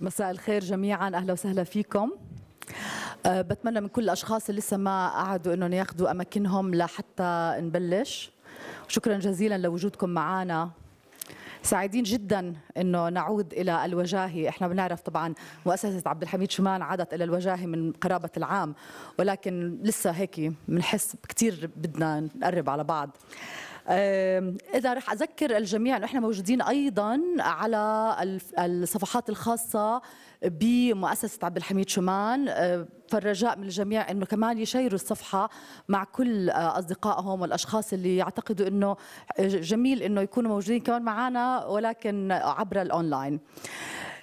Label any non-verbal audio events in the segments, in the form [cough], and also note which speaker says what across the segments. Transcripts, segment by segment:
Speaker 1: مساء الخير جميعا اهلا وسهلا فيكم أه بتمنى من كل الاشخاص اللي لسه ما قعدوا انهم ياخذوا اماكنهم لحتى نبلش شكرا جزيلا لوجودكم معنا سعيدين جدا انه نعود الى الوجاهي، احنا بنعرف طبعا مؤسسه عبد الحميد شمان عادت الى الوجاهي من قرابه العام ولكن لسه هيك بنحس كثير بدنا نقرب على بعض. إذا رح أذكر الجميع أنه إحنا موجودين أيضا على الصفحات الخاصة بمؤسسة عبد الحميد شمان آه، فالرجاء من الجميع انه كمان يشيروا الصفحه مع كل آه، اصدقائهم والاشخاص اللي يعتقدوا انه جميل انه يكونوا موجودين كمان معنا ولكن عبر الاونلاين.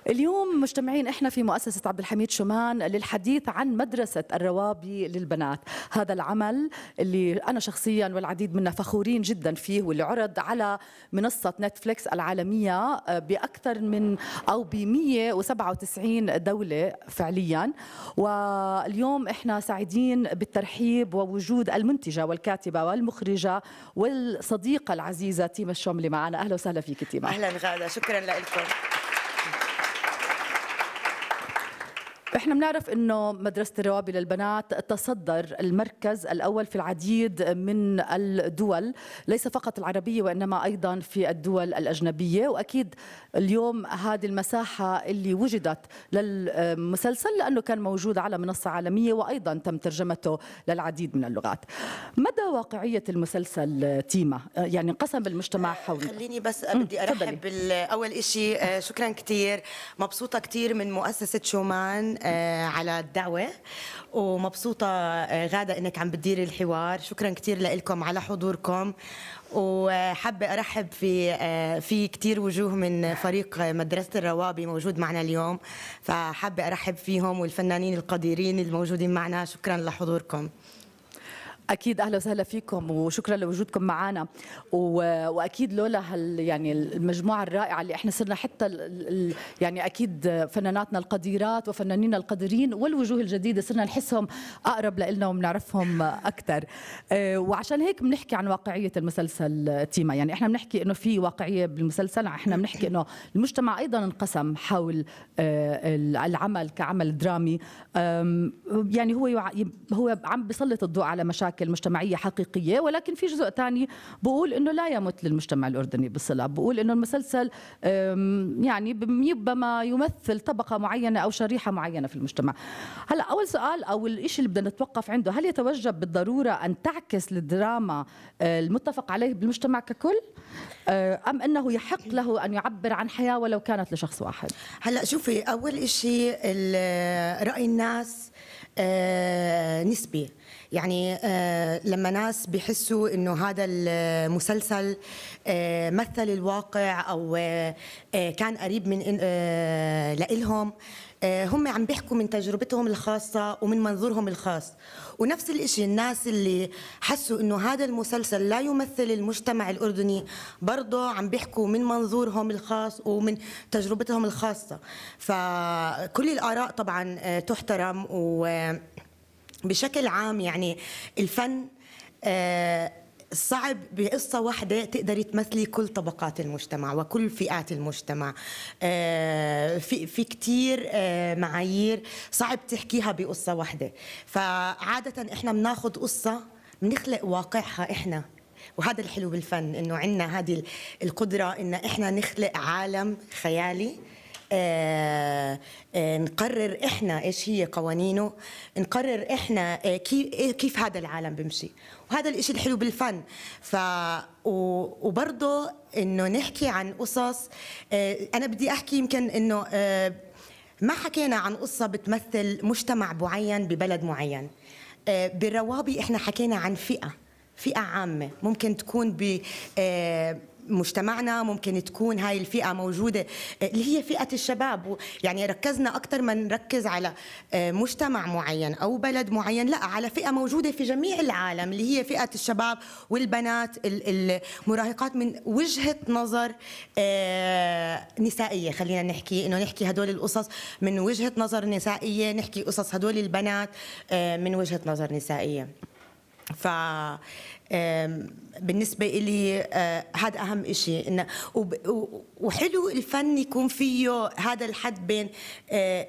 Speaker 1: اليوم مجتمعين احنا في مؤسسه عبد الحميد شومان للحديث عن مدرسه الروابي للبنات، هذا العمل اللي انا شخصيا والعديد منا فخورين جدا فيه واللي عرض على منصه نتفليكس العالميه آه، باكثر من او ب 197 دوله فعليا، واليوم احنا سعيدين بالترحيب ووجود المنتجه والكاتبه والمخرجه والصديقه العزيزه تيما الشوملي معنا، اهلا وسهلا فيك تيما. اهلا
Speaker 2: غاده، شكرا لكم.
Speaker 1: احنا بنعرف انه مدرسه الروابي للبنات تصدر المركز الاول في العديد من الدول ليس فقط العربيه وانما ايضا في الدول الاجنبيه واكيد اليوم هذه المساحه اللي وجدت للمسلسل لانه كان موجود على منصه عالميه وايضا تم ترجمته للعديد من اللغات مدى واقعيه المسلسل تيما يعني انقسم المجتمع آه، حوله خليني
Speaker 2: بس بدي ارحب اول شيء آه، شكرا كثير مبسوطه كثير من مؤسسه شومان آه، على الدعوه ومبسوطه آه، غاده انك عم بتديري الحوار شكرا كثير لكم على حضوركم وحابه ارحب في آه، في كثير وجوه من فريق مدرسه الروابي موجود معنا اليوم فحابه ارحب فيهم والفنانين القديرين الموجودين معنا شكرا لحضوركم
Speaker 1: اكيد اهلا وسهلا فيكم وشكرا لوجودكم معنا واكيد لولا هال يعني المجموعه الرائعه اللي احنا صرنا حتى يعني اكيد فناناتنا القديرات وفنانينا القديرين والوجوه الجديده صرنا نحسهم اقرب لنا وبنعرفهم اكثر آه، وعشان هيك بنحكي عن واقعيه المسلسل تيما يعني احنا بنحكي انه في واقعيه بالمسلسل احنا بنحكي انه المجتمع ايضا انقسم حول آه، العمل كعمل درامي يعني هو هو عم بيسلط الضوء على مشاكل الشراكه المجتمعيه حقيقيه ولكن في جزء ثاني بقول انه لا يمت للمجتمع الاردني بصلة بقول انه المسلسل يعني ربما يمثل طبقه معينه او شريحه معينه في المجتمع هلا اول سؤال او الشيء اللي بدنا نتوقف عنده هل يتوجب بالضروره ان تعكس الدراما آه، المتفق عليه بالمجتمع ككل آه، ام انه يحق له ان يعبر عن حياه ولو كانت لشخص واحد هلا شوفي اول شيء راي الناس آه، نسبي
Speaker 2: يعني آه، لما ناس بيحسوا انه هذا المسلسل آه، مثل الواقع او آه، كان قريب من لإلهم هم عم بيحكوا من تجربتهم الخاصة ومن منظورهم الخاص ونفس الشيء الناس اللي حسوا انه هذا المسلسل لا يمثل المجتمع الاردني برضه عم بيحكوا من منظورهم الخاص ومن تجربتهم الخاصة فكل الاراء طبعا تحترم و بشكل عام يعني الفن آه، صعب بقصة واحدة تقدري تمثلي كل طبقات المجتمع وكل فئات المجتمع آه، في, في كتير آه، معايير صعب تحكيها بقصة واحدة فعادة احنا بناخد قصة بنخلق واقعها احنا وهذا الحلو بالفن انه عندنا هذه القدرة ان احنا نخلق عالم خيالي آه، آه، نقرر احنا ايش هي قوانينه نقرر احنا آه، إيه، كيف هذا العالم بيمشي وهذا الإشي الحلو بالفن ف وبرضه انه نحكي عن قصص انا بدي احكي يمكن انه ما حكينا عن قصة بتمثل مجتمع معين ببلد معين بالروابي احنا حكينا عن فئة فئة عامة ممكن تكون ب مجتمعنا ممكن تكون هاي الفئة موجودة آه، اللي هي فئة الشباب يعني ركزنا أكثر ما نركز على آه، مجتمع معين أو بلد معين لا على فئة موجودة في جميع العالم اللي هي فئة الشباب والبنات المراهقات من وجهة نظر آه، نسائية خلينا نحكي إنه نحكي هدول القصص من وجهة نظر نسائية نحكي قصص هدول البنات من وجهة نظر نسائية ف بالنسبة لي آه، هذا أهم شيء إنه وحلو الفن يكون فيه هذا الحد بين آه،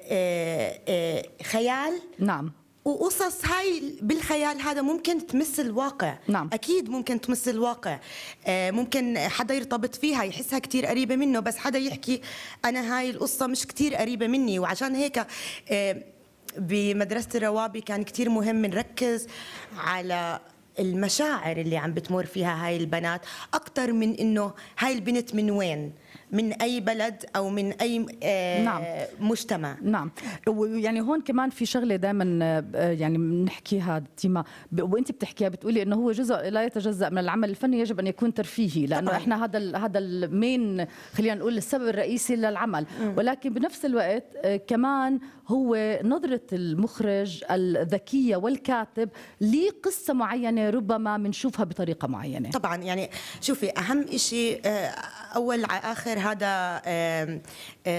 Speaker 2: آه، خيال نعم وقصص هاي بالخيال هذا ممكن تمس الواقع نعم. اكيد ممكن تمس الواقع ممكن حدا يرتبط فيها يحسها كتير قريبه منه بس حدا يحكي انا هاي القصه مش كتير قريبه مني وعشان هيك بمدرسة الروابي كان كتير مهم نركز على المشاعر اللي عم بتمر فيها هاي البنات أكتر من إنه هاي البنت من وين من اي بلد او من اي آه، نعم.
Speaker 1: مجتمع نعم ويعني هون كمان في شغله دائما آه، يعني بنحكيها ديما وانت بتحكيها بتقولي انه هو جزء لا يتجزا من العمل الفني يجب ان يكون ترفيهي لانه طبعا. احنا هذا الـ هذا المين خلينا نقول السبب الرئيسي للعمل م. ولكن بنفس الوقت آه، كمان هو نظره المخرج الذكيه والكاتب لقصه معينه ربما بنشوفها بطريقه معينه طبعا يعني شوفي اهم
Speaker 2: شيء اول على اخر هذا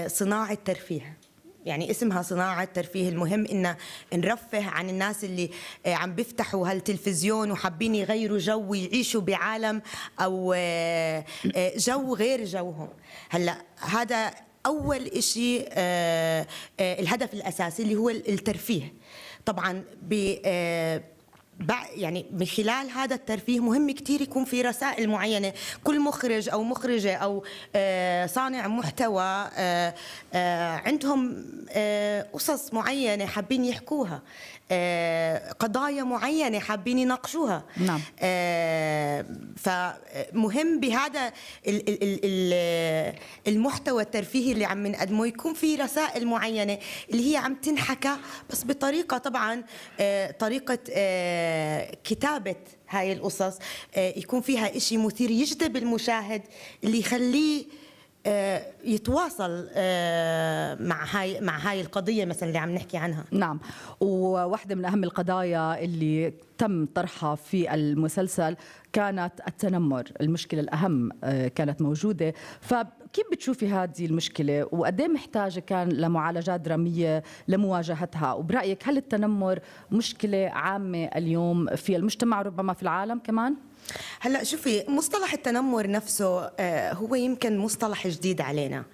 Speaker 2: صناعه ترفيه يعني اسمها صناعة ترفيه المهم إن نرفه عن الناس اللي عم بيفتحوا هالتلفزيون وحابين يغيروا جو ويعيشوا بعالم أو جو غير جوهم هلأ هذا أول إشي الهدف الأساسي اللي هو الترفيه طبعا يعني من خلال هذا الترفيه مهم كتير يكون في رسائل معينة كل مخرج أو مخرجة أو آه، صانع محتوى آه، آه، عندهم قصص معينة حابين يحكوها آه، قضايا معينة حابين يناقشوها نعم. آه، فمهم بهذا المحتوى الترفيهي اللي عم نقدمه يكون في رسائل معينة اللي هي عم تنحكى بس بطريقة طبعا آه، طريقة كتابة هاي القصص يكون فيها إشي مثير يجذب المشاهد اللي يخليه آه، يتواصل آه، مع هاي
Speaker 1: مع هاي القضيه مثلا اللي عم نحكي عنها نعم وواحده من اهم القضايا اللي تم طرحها في المسلسل كانت التنمر المشكله الاهم آه، كانت موجوده فكيف بتشوفي هذه المشكله وقد إيه محتاجه كان لمعالجات دراميه لمواجهتها وبرايك هل التنمر مشكله عامه اليوم في المجتمع ربما في العالم كمان هلا شوفي مصطلح التنمر نفسه
Speaker 2: آه، هو يمكن مصطلح جديد علينا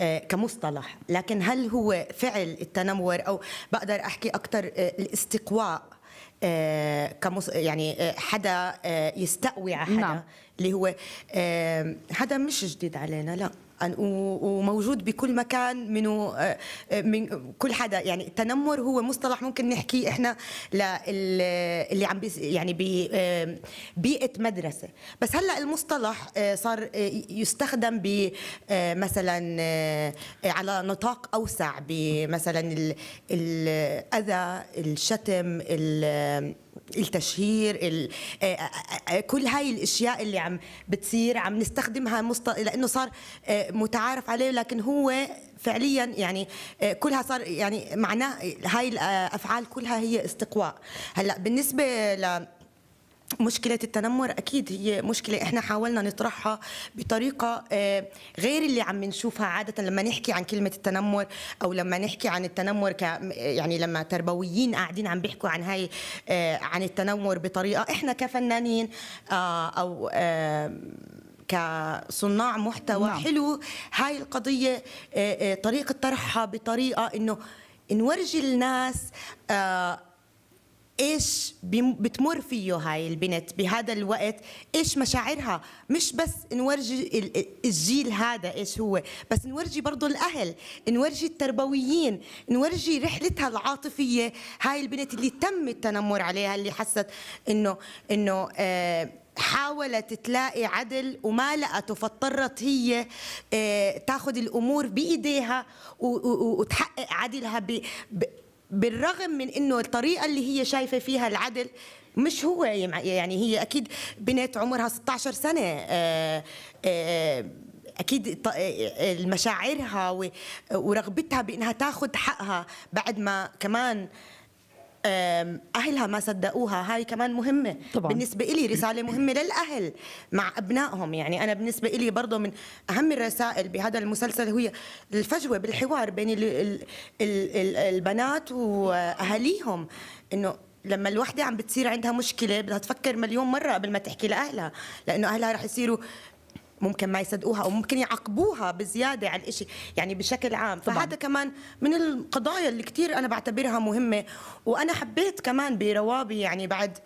Speaker 2: آه، كمصطلح لكن هل هو فعل التنمر او بقدر احكي اكثر آه، الاستقواء كمص... يعني حدا يستقوي على حدا نعم. اللي هو هذا مش جديد علينا لا وموجود بكل مكان منه آه، آه، من كل حدا يعني التنمر هو مصطلح ممكن نحكيه احنا اللي عم يعني بيئه مدرسه بس هلا المصطلح آه، صار يستخدم ب مثلا على نطاق اوسع بمثلا الاذى الشتم التشهير آه، آه، آه، كل هاي الاشياء اللي عم بتصير عم نستخدمها مست... لانه صار متعارف عليه لكن هو فعليا يعني كلها صار يعني معناه هاي الافعال كلها هي استقواء هلا بالنسبه ل مشكلة التنمر أكيد هي مشكلة إحنا حاولنا نطرحها بطريقة آه، غير اللي عم نشوفها عادة لما نحكي عن كلمة التنمر أو لما نحكي عن التنمر ك يعني لما تربويين قاعدين عم بيحكوا عن هاي آه، عن التنمر بطريقة إحنا كفنانين آه، أو كصناع محتوى نعم. حلو هاي القضية طريقة طرحها بطريقة إنه نورجي الناس ايش بتمر فيه هاي البنت بهذا الوقت ايش مشاعرها مش بس نورجي الجيل هذا ايش هو بس نورجي برضه الاهل نورجي التربويين نورجي رحلتها العاطفيه هاي البنت اللي تم التنمر عليها اللي حست انه انه آه حاولت تلاقي عدل وما لقته فاضطرت هي آه، تاخذ الامور بايديها وتحقق عدلها ب بالرغم من انه الطريقه اللي هي شايفه فيها العدل مش هو يعني هي اكيد بنت عمرها 16 سنه آه، آه، آه، اكيد مشاعرها ورغبتها بانها تاخذ حقها بعد ما كمان اهلها ما صدقوها هاي كمان مهمه طبعا. بالنسبه لي رساله مهمه للاهل مع ابنائهم يعني انا بالنسبه لي برضه من اهم الرسائل بهذا المسلسل هي الفجوه بالحوار بين الـ الـ الـ البنات واهاليهم انه لما الوحده عم بتصير عندها مشكله بدها تفكر مليون مره قبل ما تحكي لاهلها لانه اهلها رح يصيروا ممكن ما يصدقوها او ممكن يعاقبوها بزياده عن شيء يعني بشكل عام طبعا. فهذا كمان من القضايا اللي كثير انا بعتبرها مهمه وانا حبيت كمان بروابي يعني بعد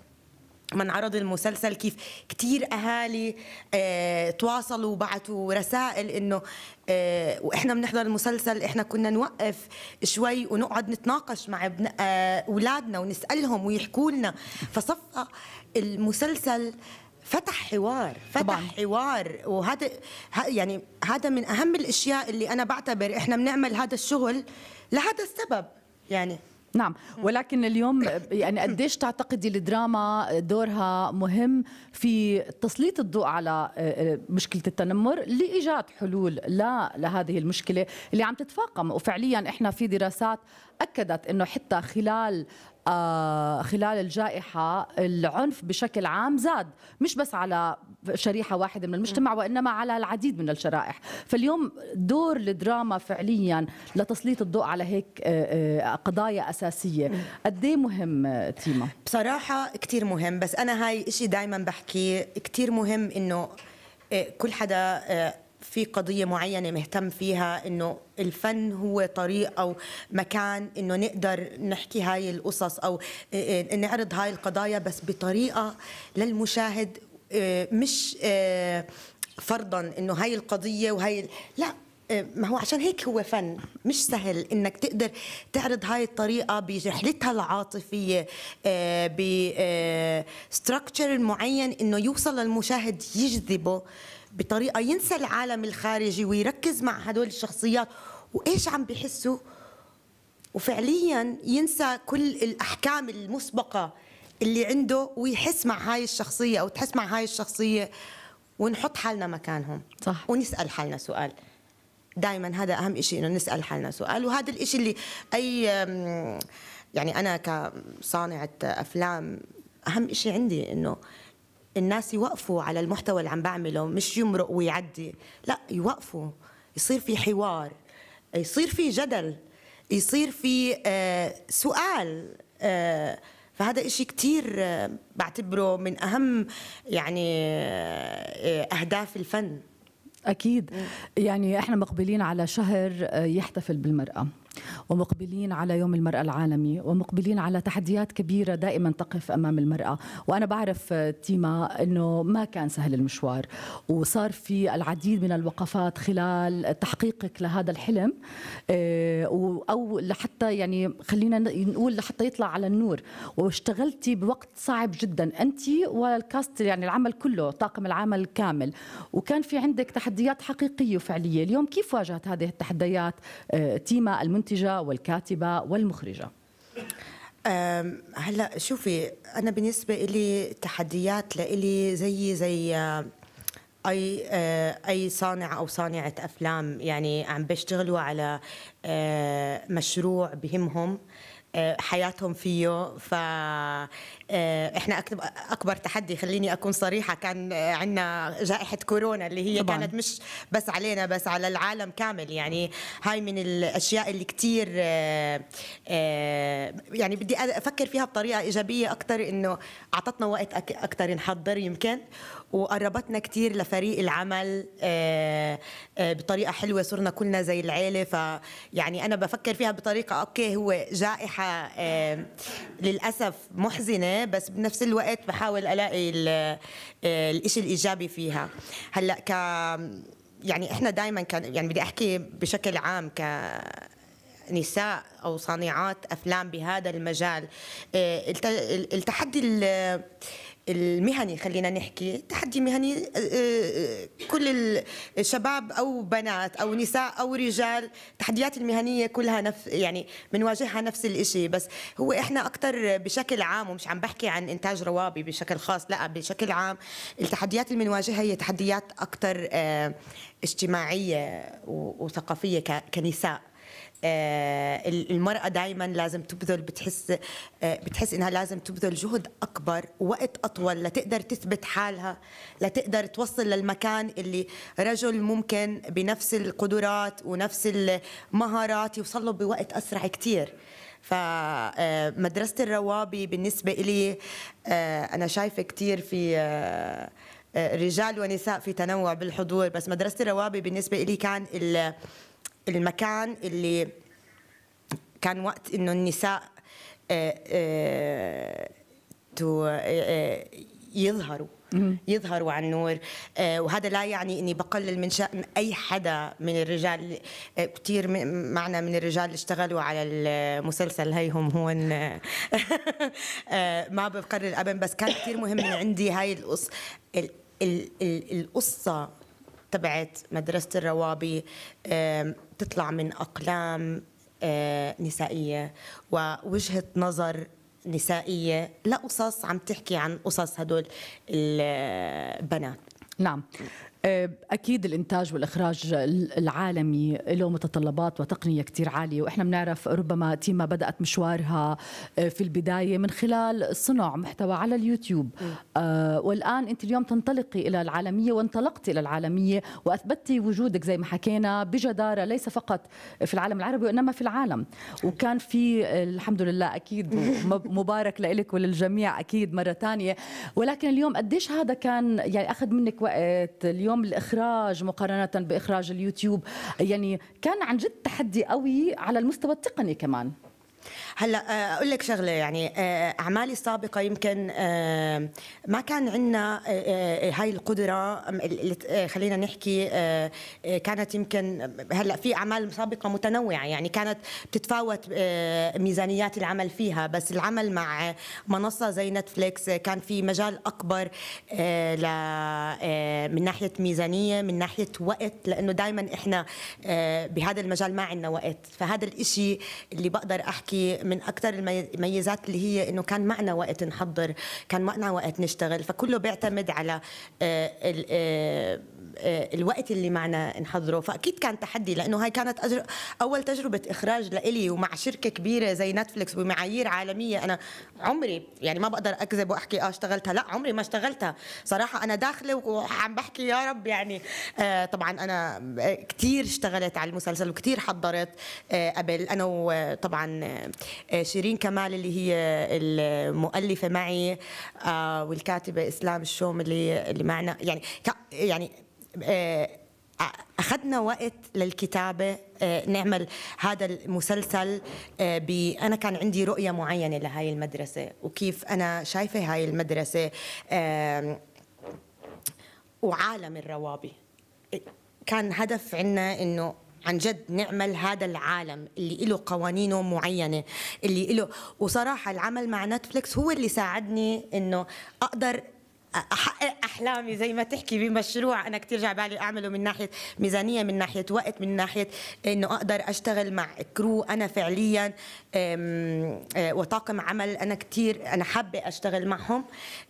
Speaker 2: من عرض المسلسل كيف كثير أهالي اه تواصلوا وبعثوا رسائل إنه اه وإحنا بنحضر المسلسل إحنا كنا نوقف شوي ونقعد نتناقش مع آه، أولادنا ونسألهم ويحكوا لنا فصفى المسلسل فتح حوار فتح طبعا. حوار وهذا يعني هذا من اهم الاشياء اللي انا بعتبر احنا بنعمل هذا الشغل لهذا السبب
Speaker 1: يعني نعم ولكن اليوم يعني قديش تعتقدي الدراما دورها مهم في تسليط الضوء على آه، آه، مشكله التنمر لايجاد حلول لا لهذه المشكله اللي عم تتفاقم وفعليا احنا في دراسات اكدت انه حتى خلال آه، خلال الجائحة العنف بشكل عام زاد مش بس على شريحة واحدة من المجتمع وإنما على العديد من الشرائح فاليوم دور الدراما فعليا لتسليط الضوء على هيك آه، آه، قضايا أساسية قد إيه مهم تيما بصراحة
Speaker 2: كتير مهم بس أنا هاي إشي دايما بحكيه كتير مهم إنه كل حدا في قضية معينة مهتم فيها إنه الفن هو طريق أو مكان إنه نقدر نحكي هاي القصص أو آه، آه، نعرض هاي القضايا بس بطريقة للمشاهد آه، مش فرضا إنه هاي القضية وهي لا ما هو عشان هيك هو فن مش سهل انك تقدر تعرض هاي الطريقه برحلتها العاطفيه بستركتشر معين انه يوصل للمشاهد يجذبه بطريقه ينسى العالم الخارجي ويركز مع هدول الشخصيات وايش عم بحسوا وفعليا ينسى كل الاحكام المسبقه اللي عنده ويحس مع هاي الشخصيه او تحس مع هاي الشخصيه ونحط حالنا مكانهم صح ونسال حالنا سؤال دائما هذا اهم شيء انه نسال حالنا سؤال وهذا الشيء اللي اي يعني انا كصانعه افلام اهم شيء عندي انه الناس يوقفوا على المحتوى اللي عم بعمله مش يمرق ويعدي لا يوقفوا يصير في حوار يصير في جدل يصير في آه، سؤال آه، فهذا إشي كتير آه، بعتبره من أهم يعني أهداف الفن
Speaker 1: أكيد يعني إحنا مقبلين على شهر يحتفل بالمرأة ومقبلين على يوم المرأة العالمي ومقبلين على تحديات كبيرة دائما تقف أمام المرأة وأنا بعرف تيما أنه ما كان سهل المشوار وصار في العديد من الوقفات خلال تحقيقك لهذا الحلم آه، أو لحتى يعني خلينا نقول لحتى يطلع على النور واشتغلتي بوقت صعب جدا أنت والكاست يعني العمل كله طاقم العمل كامل وكان في عندك تحديات حقيقية وفعلية اليوم كيف واجهت هذه التحديات آه، تيما المن المنتجة والكاتبة والمخرجة هلا شوفي انا بالنسبه
Speaker 2: لي تحديات لإلي زي زي آه، اي آه، اي صانع او صانعه افلام يعني عم بيشتغلوا على آه، مشروع بهمهم حياتهم فيه ف آه، احنا اكبر تحدي خليني اكون صريحه كان عندنا جائحه كورونا اللي هي طبعاً. كانت مش بس علينا بس على العالم كامل يعني هاي من الاشياء اللي كثير آه، آه، يعني بدي افكر فيها بطريقه ايجابيه اكثر انه اعطتنا وقت اكثر نحضر يمكن وقربتنا كثير لفريق العمل بطريقه حلوه صرنا كلنا زي العيله فيعني انا بفكر فيها بطريقه اوكي هو جائحه للاسف محزنه بس بنفس الوقت بحاول الاقي الشيء آه، الايجابي فيها هلا ك يعني احنا دائما كان يعني بدي احكي بشكل عام ك نساء او صانعات افلام بهذا المجال آه، التحدي المهني خلينا نحكي تحدي مهني آه، آه، كل الشباب او بنات او نساء او رجال التحديات المهنيه كلها نفس يعني بنواجهها نفس الشيء بس هو احنا اكثر بشكل عام ومش عم بحكي عن انتاج روابي بشكل خاص لا بشكل عام التحديات اللي بنواجهها هي تحديات اكثر آه، اجتماعيه وثقافيه كنساء آه، المرأة دايما لازم تبذل بتحس آه، بتحس إنها لازم تبذل جهد أكبر وقت أطول لتقدر تثبت حالها لتقدر توصل للمكان اللي رجل ممكن بنفس القدرات ونفس المهارات يوصل له بوقت أسرع كثير فمدرسة آه، الروابي بالنسبة لي أنا شايفة كثير في رجال ونساء في تنوع بالحضور بس مدرسة الروابي بالنسبة لي كان المكان اللي كان وقت انه النساء آه، آه، آه، يظهروا يظهروا على النور وهذا لا يعني اني بقلل من شأن اي حدا من الرجال كثير معنا من الرجال اشتغلوا على المسلسل هيهم هون [laughs] ما بقرر ابدا بس كان كثير مهم من عندي هاي القصه القصه تبعت مدرسة الروابي تطلع من أقلام آه، نسائية ووجهة نظر نسائية لقصص عم تحكي عن قصص هدول البنات
Speaker 1: آه، نعم آه، اكيد الانتاج والاخراج العالمي له متطلبات وتقنيه كثير عاليه واحنا بنعرف ربما تيما بدات مشوارها آه، في البدايه من خلال صنع محتوى على اليوتيوب آه، والان انت اليوم تنطلقي الى العالميه وانطلقتي الى العالميه واثبتي وجودك زي ما حكينا بجداره ليس فقط في العالم العربي وانما في العالم وكان في الحمد لله اكيد [laughs] مبارك لك وللجميع اكيد مره ثانيه ولكن اليوم قديش هذا كان يعني اخذ منك وقت اليوم اليوم الاخراج مقارنه باخراج اليوتيوب يعني كان عن جد تحدي قوي على المستوى التقني كمان
Speaker 2: هلا آه، اقول لك شغله يعني آه، اعمالي السابقه يمكن آه، ما كان عندنا هاي القدره خلينا نحكي كانت يمكن هلا في اعمال سابقه متنوعه يعني كانت بتتفاوت ميزانيات العمل فيها بس العمل مع منصه زي نتفليكس كان في مجال اكبر من ناحيه ميزانيه من ناحيه وقت لانه دائما احنا بهذا المجال ما عندنا وقت فهذا الإشي اللي بقدر احكي من اكثر الميزات اللي هي انه كان معنا وقت نحضر كان معنا وقت نشتغل فكله بيعتمد على آه، آه، آه، الوقت اللي معنا نحضره فاكيد كان تحدي لانه هاي كانت اول تجربه اخراج لإلي ومع شركه كبيره زي نتفلكس بمعايير عالميه انا عمري يعني ما بقدر اكذب واحكي اه اشتغلتها لا عمري ما اشتغلتها صراحه انا داخله وعم بحكي يا رب يعني آه طبعا انا كثير اشتغلت على المسلسل وكثير حضرت آه قبل انا وطبعا آه، شيرين كمال اللي هي المؤلفه معي آه، والكاتبه اسلام اللي اللي معنا يعني يعني آه، اخذنا وقت للكتابه نعمل هذا المسلسل انا كان عندي رؤيه معينه لهاي المدرسه وكيف انا شايفه هاي المدرسه وعالم الروابي كان هدف عنا انه عن جد نعمل هذا العالم اللي له قوانينه معينه اللي له وصراحه العمل مع نتفلكس هو اللي ساعدني انه اقدر احقق احلامي زي ما تحكي بمشروع انا كثير جا بالي اعمله من ناحيه ميزانيه من ناحيه وقت من ناحيه انه اقدر اشتغل مع كرو انا فعليا آه، وطاقم عمل انا كثير انا حابه اشتغل معهم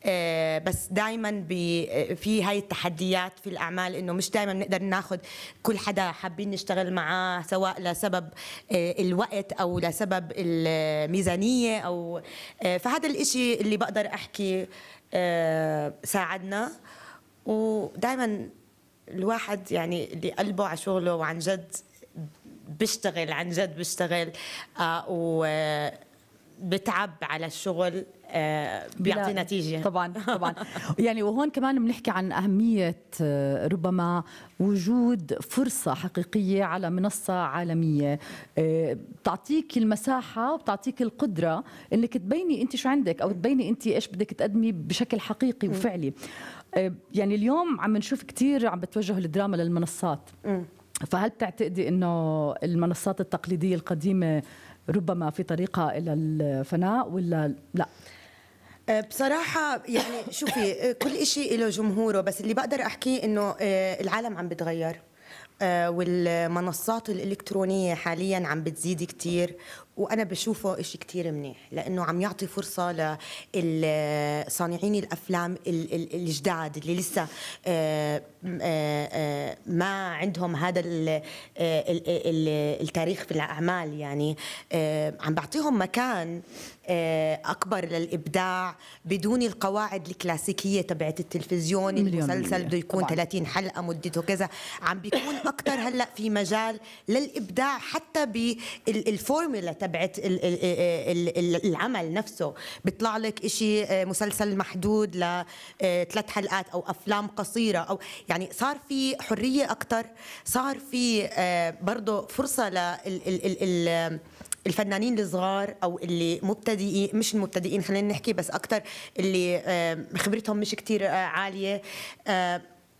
Speaker 2: آه، بس دائما آه، في هاي التحديات في الاعمال انه مش دائما بنقدر ناخذ كل حدا حابين نشتغل معاه سواء لسبب الوقت او لسبب الميزانيه او فهذا الإشي اللي بقدر احكي ساعدنا ودائما الواحد يعني اللي قلبه على شغله وعن جد بيشتغل عن جد بيشتغل آه وبتعب على الشغل آه، بيعطي نتيجه
Speaker 1: طبعا [laughs] طبعا يعني وهون كمان بنحكي عن اهميه آه، ربما وجود فرصه حقيقيه على منصه عالميه آه، بتعطيك المساحه وبتعطيك القدره انك تبيني انت شو عندك او تبيني انت ايش بدك تقدمي بشكل حقيقي وفعلي يعني اليوم عم نشوف كثير عم بتوجه الدراما للمنصات فهل بتعتقدي انه المنصات التقليديه القديمه ربما في طريقه الى الفناء ولا لا بصراحة
Speaker 2: يعني شوفي كل إشي له جمهوره بس اللي بقدر أحكيه إنه آه، العالم عم بتغير آه، والمنصات الإلكترونية حاليا عم بتزيد كتير وانا بشوفه شيء كثير منيح لانه عم يعطي فرصه لصانعين الافلام الجداد اللي لسه آه، آه، آه، ما عندهم هذا التاريخ في الاعمال يعني عم بعطيهم مكان اكبر للابداع بدون القواعد الكلاسيكيه تبعت التلفزيون المسلسل بده يكون 30 حلقه مدته كذا عم بيكون اكثر هلا في مجال للابداع حتى بالفورمولا تبعت العمل نفسه بيطلع لك شيء آه، مسلسل محدود لثلاث آه، حلقات او افلام قصيره او يعني صار في حريه اكثر صار في آه، برضه فرصه لل الفنانين الصغار او اللي مبتدئين مش المبتدئين خلينا نحكي بس اكثر اللي خبرتهم مش كتير عاليه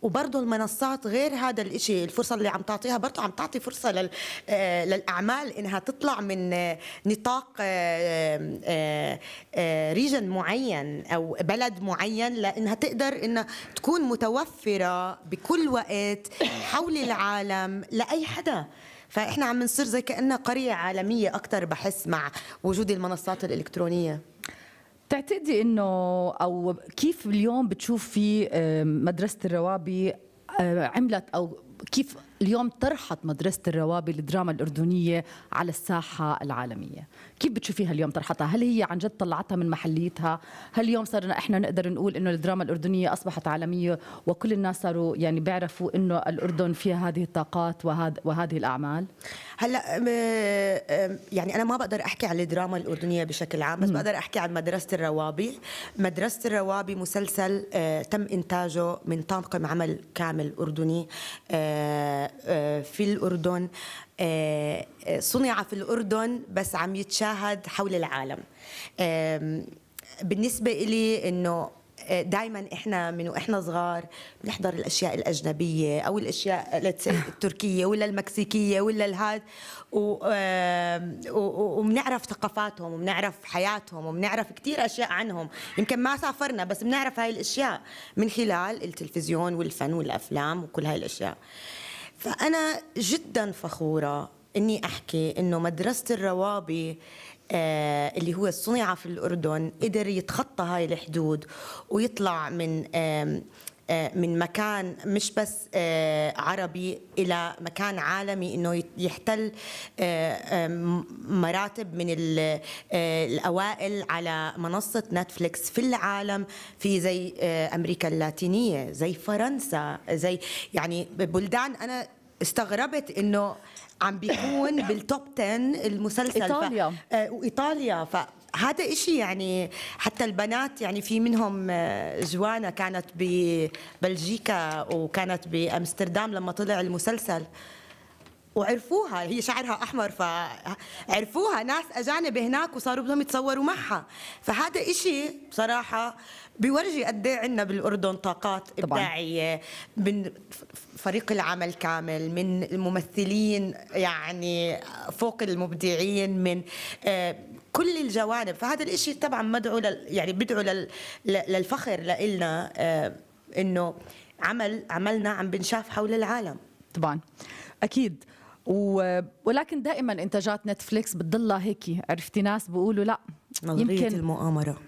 Speaker 2: وبرضه المنصات غير هذا الشيء الفرصه اللي عم تعطيها برضه عم تعطي فرصه آه، للاعمال انها تطلع من آه، نطاق ريجن آه، معين او بلد معين لانها تقدر انها تكون متوفره بكل وقت حول العالم لاي حدا فاحنا عم نصير زي كانها قريه عالميه اكثر
Speaker 1: بحس مع وجود المنصات الالكترونيه تعتقدي انه او كيف اليوم بتشوفي آه، مدرسه الروابي آه، عملت او كيف اليوم طرحت مدرسة الروابي الدراما الأردنية على الساحة العالمية كيف بتشوفيها اليوم طرحتها هل هي عن جد طلعتها من محليتها هل اليوم صرنا إحنا نقدر نقول إنه الدراما الأردنية أصبحت عالمية وكل الناس صاروا يعني بيعرفوا إنه الأردن فيها هذه الطاقات وهذا وهذه الأعمال هلا يعني أنا ما
Speaker 2: بقدر أحكي عن الدراما الأردنية بشكل عام بس م. بقدر أحكي عن مدرسة الروابي مدرسة الروابي مسلسل آه، تم إنتاجه من طاقم عمل كامل أردني آه، آه، في الأردن آه، آه، صنع في الأردن بس عم يتشاهد حول العالم بالنسبة لي أنه دائما احنا من واحنا صغار بنحضر الاشياء الاجنبيه او الاشياء [laughs] التركيه ولا المكسيكيه ولا الهاد وبنعرف ثقافاتهم وبنعرف حياتهم وبنعرف كثير اشياء عنهم يمكن ما سافرنا بس بنعرف هاي الاشياء من خلال التلفزيون والفن والافلام وكل هاي الاشياء فأنا جدا فخورة إني أحكي إنه مدرسة الروابي آه، اللي هو صنع في الأردن قدر يتخطى هاي الحدود ويطلع من آه، من مكان مش بس آه، عربي الى مكان عالمي انه يحتل آه، مراتب من الاوائل على منصه نتفليكس في العالم في زي امريكا اللاتينيه زي فرنسا زي يعني بلدان انا استغربت انه عم بيكون [coughs] بالتوب 10 المسلسل ايطاليا ف... وايطاليا ف... هذا إشي يعني حتى البنات يعني في منهم جوانا آه، كانت ببلجيكا وكانت بأمستردام لما طلع المسلسل وعرفوها هي شعرها احمر فعرفوها ناس اجانب هناك وصاروا بدهم يتصوروا معها فهذا إشي بصراحه بيورجي قد ايه عندنا بالاردن طاقات ابداعيه من فريق العمل كامل من الممثلين يعني فوق المبدعين من آه، كل الجوانب فهذا الإشي طبعا مدعو لل يعني بدعو لل للفخر
Speaker 1: لإلنا آه، إنه عمل عملنا عم بنشاف حول العالم طبعا أكيد ولكن دائما انتاجات نتفليكس بتضلها هيك عرفتي ناس بيقولوا لا نظريه يمكن... المؤامره [laughs]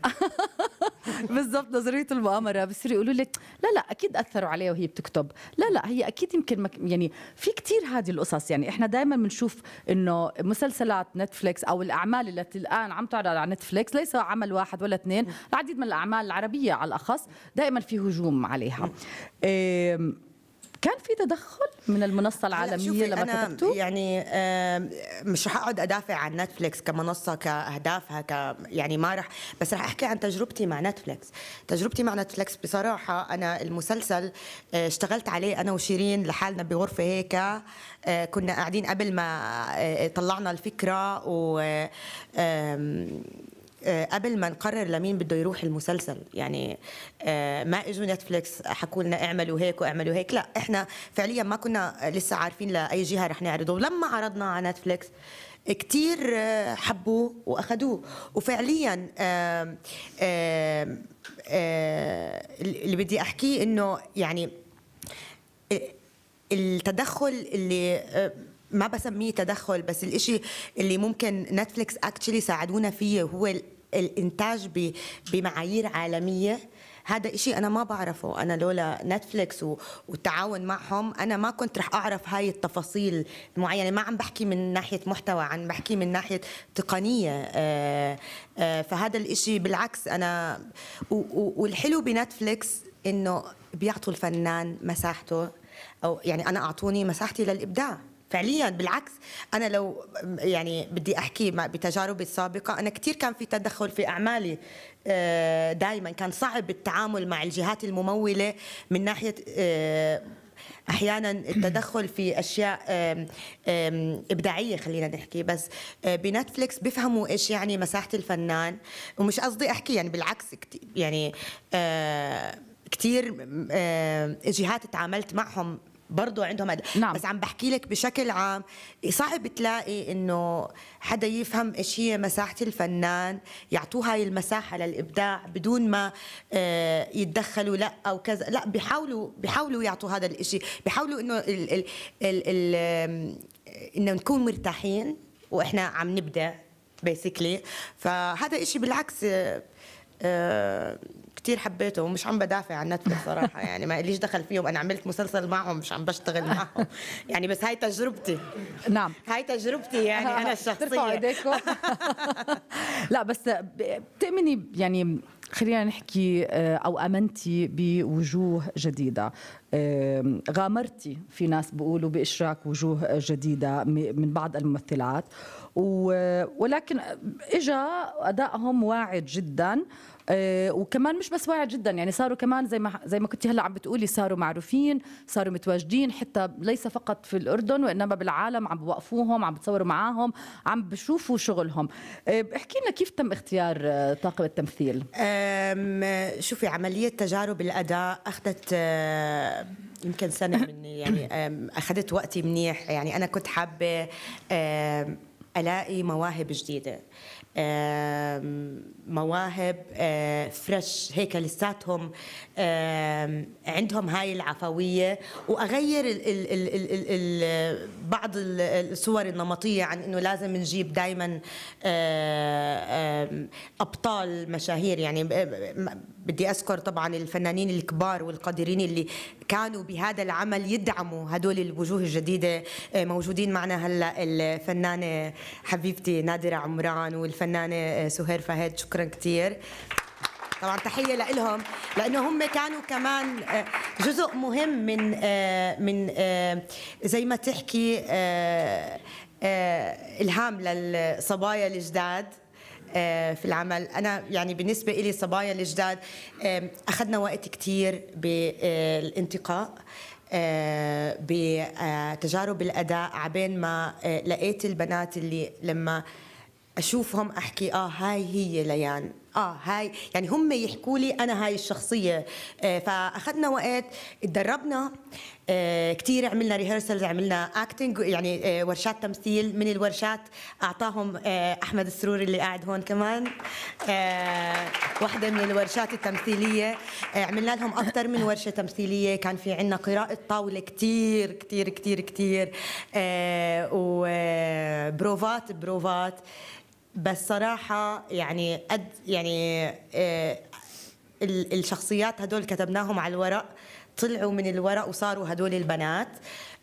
Speaker 1: بالضبط نظريه المؤامره بصيروا يقولوا لك لا لا اكيد اثروا عليها وهي بتكتب لا لا هي اكيد يمكن مك... يعني في كثير هذه القصص يعني احنا دائما بنشوف انه مسلسلات نتفليكس او الاعمال التي الان عم تعرض على نتفليكس ليس عمل واحد ولا اثنين العديد من الاعمال العربيه على الاخص دائما في هجوم عليها إيه كان في تدخل من المنصة العالمية لما كتبتوا يعني مش رح أقعد أدافع عن نتفليكس
Speaker 2: كمنصة كأهدافها ك يعني ما رح بس رح أحكي عن تجربتي مع نتفليكس تجربتي مع نتفليكس بصراحة أنا المسلسل آه، اشتغلت عليه أنا وشيرين لحالنا بغرفة هيك آه، كنا قاعدين قبل ما آه، طلعنا الفكرة و آه، قبل ما نقرر لمين بده يروح المسلسل يعني آه، ما اجوا نتفليكس حكوا لنا اعملوا هيك واعملوا هيك لا احنا فعليا ما كنا لسه عارفين لاي جهه رح نعرضه ولما عرضنا على نتفليكس كتير آه، حبوه واخذوه وفعليا اللي بدي احكيه انه يعني التدخل اللي ما بسميه تدخل بس الإشي اللي ممكن نتفليكس اكشلي ساعدونا فيه هو الانتاج بمعايير عالميه هذا إشي أنا ما بعرفه أنا لولا نتفليكس والتعاون معهم أنا ما كنت رح أعرف هاي التفاصيل المعينة يعني ما عم بحكي من ناحية محتوى عم بحكي من ناحية تقنية آه، آه، فهذا الإشي بالعكس أنا والحلو بنتفليكس إنه بيعطوا الفنان مساحته أو يعني أنا أعطوني مساحتي للإبداع فعليا بالعكس انا لو يعني بدي احكي بتجاربي السابقه انا كثير كان في تدخل في اعمالي آه، دائما كان صعب التعامل مع الجهات المموله من ناحيه آه، احيانا التدخل في اشياء ابداعيه خلينا نحكي بس آه، بنتفليكس بيفهموا ايش يعني مساحه الفنان ومش قصدي احكي يعني بالعكس يعني كثير جهات تعاملت معهم برضه عندهم هذا نعم. بس عم بحكي لك بشكل عام صعب تلاقي انه حدا يفهم ايش هي مساحه الفنان يعطوه هاي المساحه للابداع بدون ما آه، يتدخلوا لا او كذا لا بيحاولوا بيحاولوا يعطوا هذا الشيء بيحاولوا انه ال ال ال ال انه نكون مرتاحين واحنا عم نبدع بيسكلي فهذا إشي بالعكس آه، آه، كثير حبيته ومش عم بدافع عن نتفلكس صراحه [laughs] يعني ما ليش دخل فيهم انا عملت مسلسل معهم مش عم بشتغل معهم يعني بس هاي تجربتي نعم هاي تجربتي يعني انا [laughs] الشخصيه [laughs]
Speaker 1: لا بس بتامني يعني خلينا نحكي آه، او امنتي بوجوه جديده غامرتي في ناس بيقولوا بإشراك وجوه جديدة من بعض الممثلات ولكن إجا أدائهم واعد جدا آه، وكمان مش بس واعد جدا يعني صاروا كمان زي ما زي ما كنت هلا عم بتقولي صاروا معروفين صاروا متواجدين حتى ليس فقط في الاردن وانما بالعالم عم بوقفوهم عم بتصوروا معاهم عم بشوفوا شغلهم آه، احكي لنا كيف تم اختيار آه، طاقم التمثيل شوفي عمليه
Speaker 2: تجارب الاداء اخذت يمكن سنه من [coughs] يعني اخذت وقتي منيح يعني انا كنت حابه الاقي مواهب جديده مواهب فريش هيك لساتهم عندهم هاي العفويه واغير ال ال ال ال بعض الصور النمطيه عن يعني انه لازم نجيب دائما ابطال مشاهير يعني بدي اذكر طبعا الفنانين الكبار والقادرين اللي كانوا بهذا العمل يدعموا هدول الوجوه الجديده آه، موجودين معنا هلا الفنانه حبيبتي نادره عمران والفنانه آه، سهير فهد شكرا كثير طبعا تحيه لهم لانه هم كانوا كمان آه، جزء مهم من من زي ما تحكي الهام للصبايا الجداد آه، في العمل انا يعني بالنسبه لي صبايا الجداد آه، اخذنا وقت كثير بالانتقاء آه، بتجارب الاداء عبين ما لقيت البنات اللي لما اشوفهم احكي اه هاي هي ليان اه هاي يعني هم يحكوا لي انا هاي الشخصيه فاخذنا وقت تدربنا آه، كثير عملنا ريهرسلز عملنا اكتنج يعني آه، ورشات تمثيل من الورشات اعطاهم آه، احمد السرور اللي قاعد هون كمان واحده من الورشات التمثيليه عملنا لهم اكثر من ورشه تمثيليه كان في عندنا قراءه طاوله كثير كثير كثير كثير وبروفات بروفات بس صراحه يعني قد يعني الشخصيات هدول كتبناهم على الورق طلعوا من الورق وصاروا هدول البنات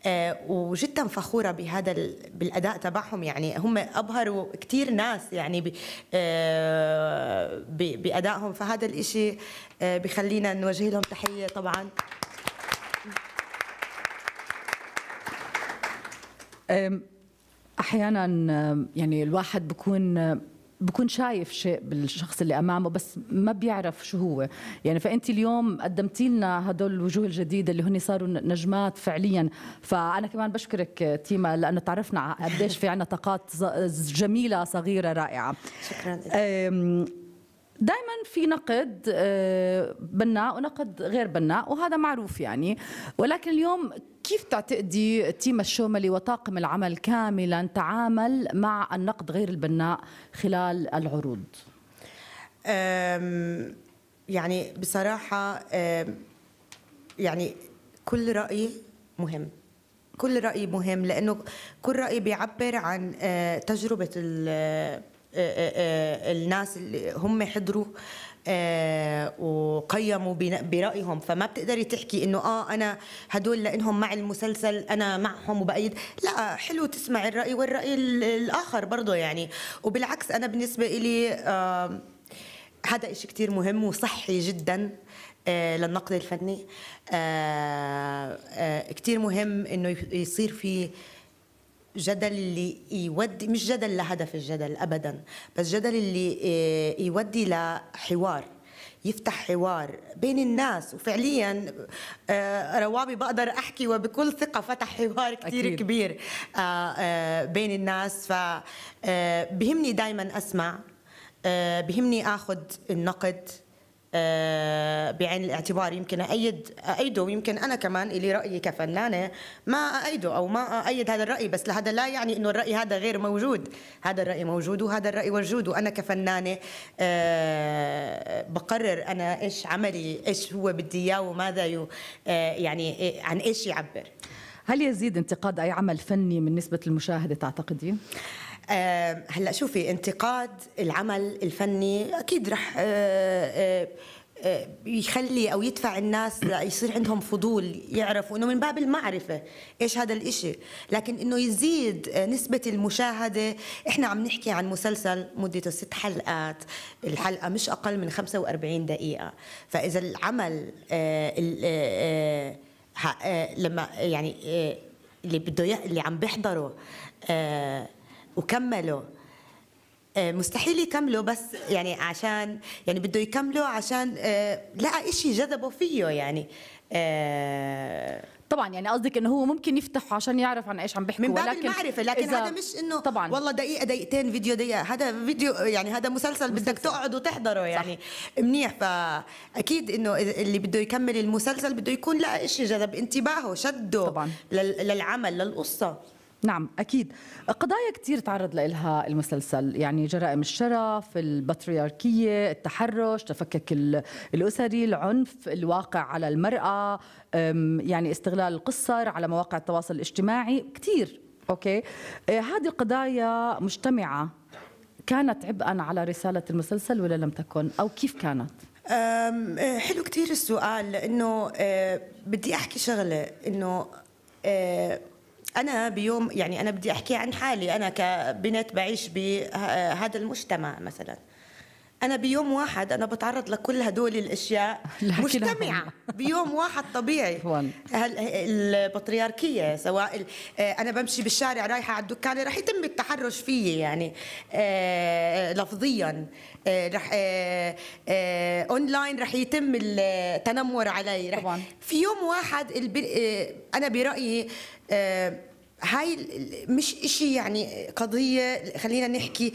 Speaker 2: آه، وجدا فخوره بهذا بالاداء تبعهم يعني هم ابهروا كثير ناس يعني آه، بادائهم فهذا الإشي آه، بخلينا نوجه لهم تحيه طبعا
Speaker 1: احيانا يعني الواحد بكون بكون شايف شيء بالشخص اللي امامه بس ما بيعرف شو هو يعني فانت اليوم قدمتي لنا هدول الوجوه الجديده اللي هن صاروا نجمات فعليا فانا كمان بشكرك تيما لانه تعرفنا قديش في عنا طاقات جميله صغيره رائعه شكرا دائما في نقد أه، بناء ونقد غير بناء وهذا معروف يعني ولكن اليوم كيف تعتقدي تيم الشوملي وطاقم العمل كاملا تعامل مع النقد غير البناء خلال العروض؟ يعني بصراحة
Speaker 2: يعني كل رأي مهم كل رأي مهم لأنه كل رأي بيعبر عن أه، تجربة أه، أه، الناس اللي هم حضروا آه، وقيموا برايهم فما بتقدري تحكي انه اه انا هدول لانهم مع المسلسل انا معهم وبأيد لا حلو تسمعي الراي والراي الاخر برضه يعني وبالعكس انا بالنسبه لي آه هذا شيء كثير مهم وصحي جدا آه، للنقد الفني آه، كثير مهم انه يصير في جدل اللي يودي مش جدل لهدف الجدل ابدا بس جدل اللي آه، يودي لحوار يفتح حوار بين الناس وفعليا آه، روابي بقدر احكي وبكل ثقه فتح حوار كثير كبير آه، بين الناس بهمني دائما اسمع بهمني اخذ النقد آه، بعين الاعتبار يمكن أأيد أأيده ويمكن أنا كمان إلي رأيي كفنانة ما أأيده أو ما أأيد هذا الرأي بس هذا لا يعني إنه الرأي هذا غير موجود هذا الرأي موجود وهذا الرأي موجود وأنا كفنانة آه، بقرر أنا إيش عملي إيش هو بدي إياه وماذا آه، يعني إيه، عن إيش يعبر
Speaker 1: هل يزيد انتقاد أي عمل فني من نسبة المشاهدة تعتقدين؟ هلا شوفي انتقاد
Speaker 2: العمل الفني اكيد رح آه، آه، آه، يخلي او يدفع الناس يصير عندهم فضول يعرفوا انه من باب المعرفه ايش هذا الإشي لكن انه يزيد نسبه المشاهده احنا عم نحكي عن مسلسل مدته ست حلقات الحلقه مش اقل من 45 دقيقه فاذا العمل لما يعني اللي بده اللي عم بيحضره وكملوا آه، مستحيل يكملوا بس يعني عشان يعني بده يكملوا عشان آه، لقى إشي جذبه فيه يعني آه،
Speaker 1: طبعا يعني قصدك انه هو ممكن يفتح عشان يعرف عن ايش عم بيحكوا من باب ولكن المعرفه لكن هذا مش انه طبعا والله دقيقه دقيقتين فيديو دقيقه هذا
Speaker 2: فيديو يعني هذا مسلسل, مسلسل بدك تقعد وتحضره يعني صح. منيح فاكيد انه اللي بده يكمل المسلسل بده يكون لقى شيء جذب انتباهه شده طبعا للعمل للقصه
Speaker 1: نعم اكيد قضايا كثير تعرض لها المسلسل يعني جرائم الشرف البطريركيه التحرش تفكك الاسري العنف الواقع على المراه يعني استغلال القصر على مواقع التواصل الاجتماعي كثير اوكي آه، هذه القضايا مجتمعه كانت عبئا على رساله المسلسل ولا لم تكن او كيف كانت
Speaker 2: آه، حلو كثير السؤال لانه آه، بدي احكي شغله انه انا بيوم يعني انا بدي احكي عن حالي انا كبنت بعيش بهذا المجتمع مثلا انا بيوم واحد انا بتعرض لكل هدول الاشياء [laughs] مجتمعه [laughs] بيوم واحد طبيعي البطريركيه سواء آه، انا بمشي بالشارع رايحه على الدكان رح يتم التحرش فيي يعني آه، لفظيا آه، رح اونلاين رح يتم التنمر علي رح طبعا. في يوم واحد انا برايي هاي مش إشي يعني قضية خلينا نحكي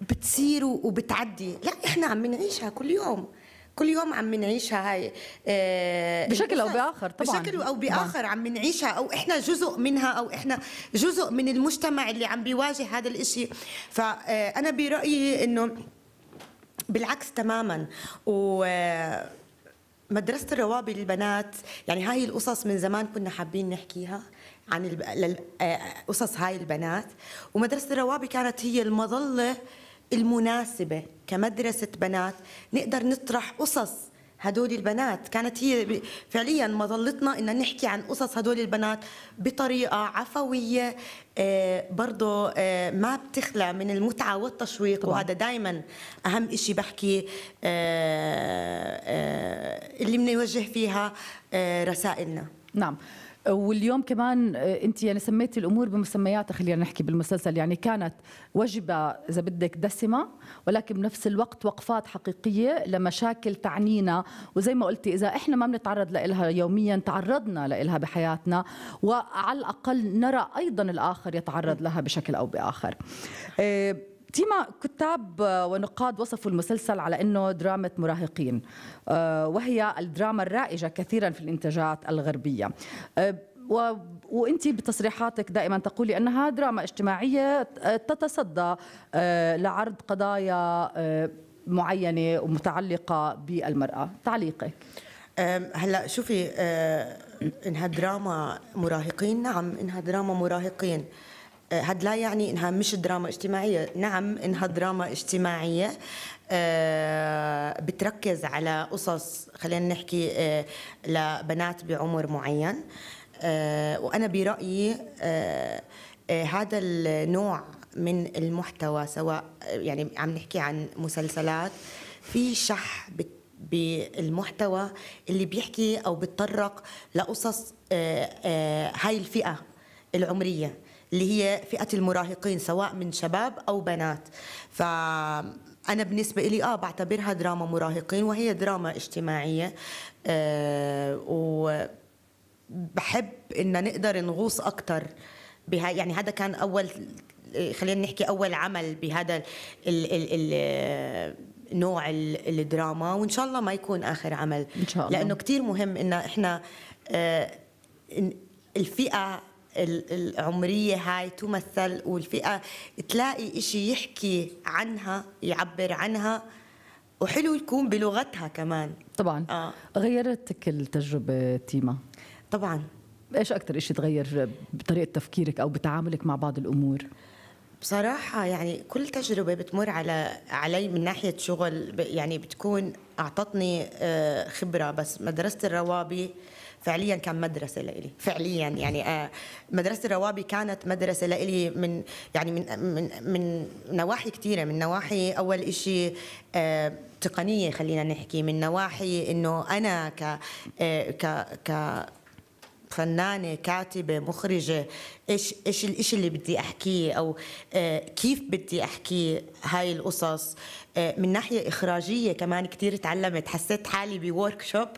Speaker 2: بتصير وبتعدي لا احنا عم نعيشها كل يوم كل يوم عم نعيشها هاي
Speaker 1: آه بشكل او باخر طبعا بشكل او نعم. باخر
Speaker 2: عم نعيشها او احنا جزء منها او احنا جزء من المجتمع اللي عم بيواجه هذا الاشي فانا آه، برايي انه بالعكس تماما و آه، مدرسة الروابي للبنات يعني هاي القصص من زمان كنا حابين نحكيها عن قصص هاي البنات ومدرسة الروابي كانت هي المظلة المناسبة كمدرسة بنات نقدر نطرح قصص هدول البنات كانت هي فعليا مظلتنا ان نحكي عن قصص هدول البنات بطريقه عفويه برضه ما بتخلى من المتعه والتشويق طبعا. وهذا دائما اهم شيء بحكي اللي بنوجه فيها رسائلنا
Speaker 1: نعم واليوم كمان آه، انت يعني سميتي الامور بمسمياتها خلينا نحكي بالمسلسل يعني كانت وجبه اذا بدك دسمه ولكن بنفس الوقت وقفات حقيقيه لمشاكل تعنينا وزي ما قلتي اذا احنا ما بنتعرض لها يوميا تعرضنا لها بحياتنا وعلى الاقل نرى ايضا الاخر يتعرض لها بشكل او باخر. آه، ديما كتاب آه، ونقاد وصفوا المسلسل على انه درامه مراهقين آه، وهي الدراما الرائجه كثيرا في الانتاجات الغربيه آه، و... وانت بتصريحاتك دائما تقولي انها دراما اجتماعيه تتصدى لعرض قضايا معينه ومتعلقه بالمراه تعليقك هلا شوفي انها دراما مراهقين نعم انها
Speaker 2: دراما مراهقين هذا آه، لا يعني انها مش دراما اجتماعيه نعم انها دراما اجتماعيه آه، بتركز على قصص خلينا نحكي آه، لبنات بعمر معين وانا برايي هذا النوع من المحتوى سواء يعني عم نحكي عن مسلسلات في شح بالمحتوى اللي بيحكي او بيتطرق لقصص هاي الفئه العمريه اللي هي فئه المراهقين سواء من شباب او بنات ف انا بالنسبه لي اه بعتبرها دراما مراهقين وهي دراما اجتماعيه آه وبحب ان نقدر نغوص اكثر بها يعني هذا كان اول خلينا نحكي اول عمل بهذا الـ الـ الـ نوع الدراما وان شاء الله ما يكون اخر عمل إن شاء الله. لانه كثير مهم ان احنا آه الفئه العمرية هاي تمثل والفئة تلاقي إشي يحكي عنها يعبر عنها وحلو يكون بلغتها كمان طبعا آه.
Speaker 1: غيرتك التجربة تيما طبعا ايش اكثر شيء تغير بطريقه تفكيرك او بتعاملك مع بعض الامور بصراحة يعني كل تجربة بتمر
Speaker 2: على علي من ناحية شغل يعني بتكون أعطتني آه، خبرة بس مدرسة الروابي فعليا كان مدرسه لإلي فعليا يعني آه، مدرسه الروابي كانت مدرسه لإلي من يعني من من من نواحي كثيره من نواحي اول شيء آه، تقنيه خلينا نحكي من نواحي انه انا ك آه، ك فنانه كاتبه مخرجه ايش ايش الشيء اللي بدي احكيه او آه، كيف بدي احكي هاي القصص آه، من ناحيه اخراجيه كمان كثير تعلمت حسيت حالي بورك شوب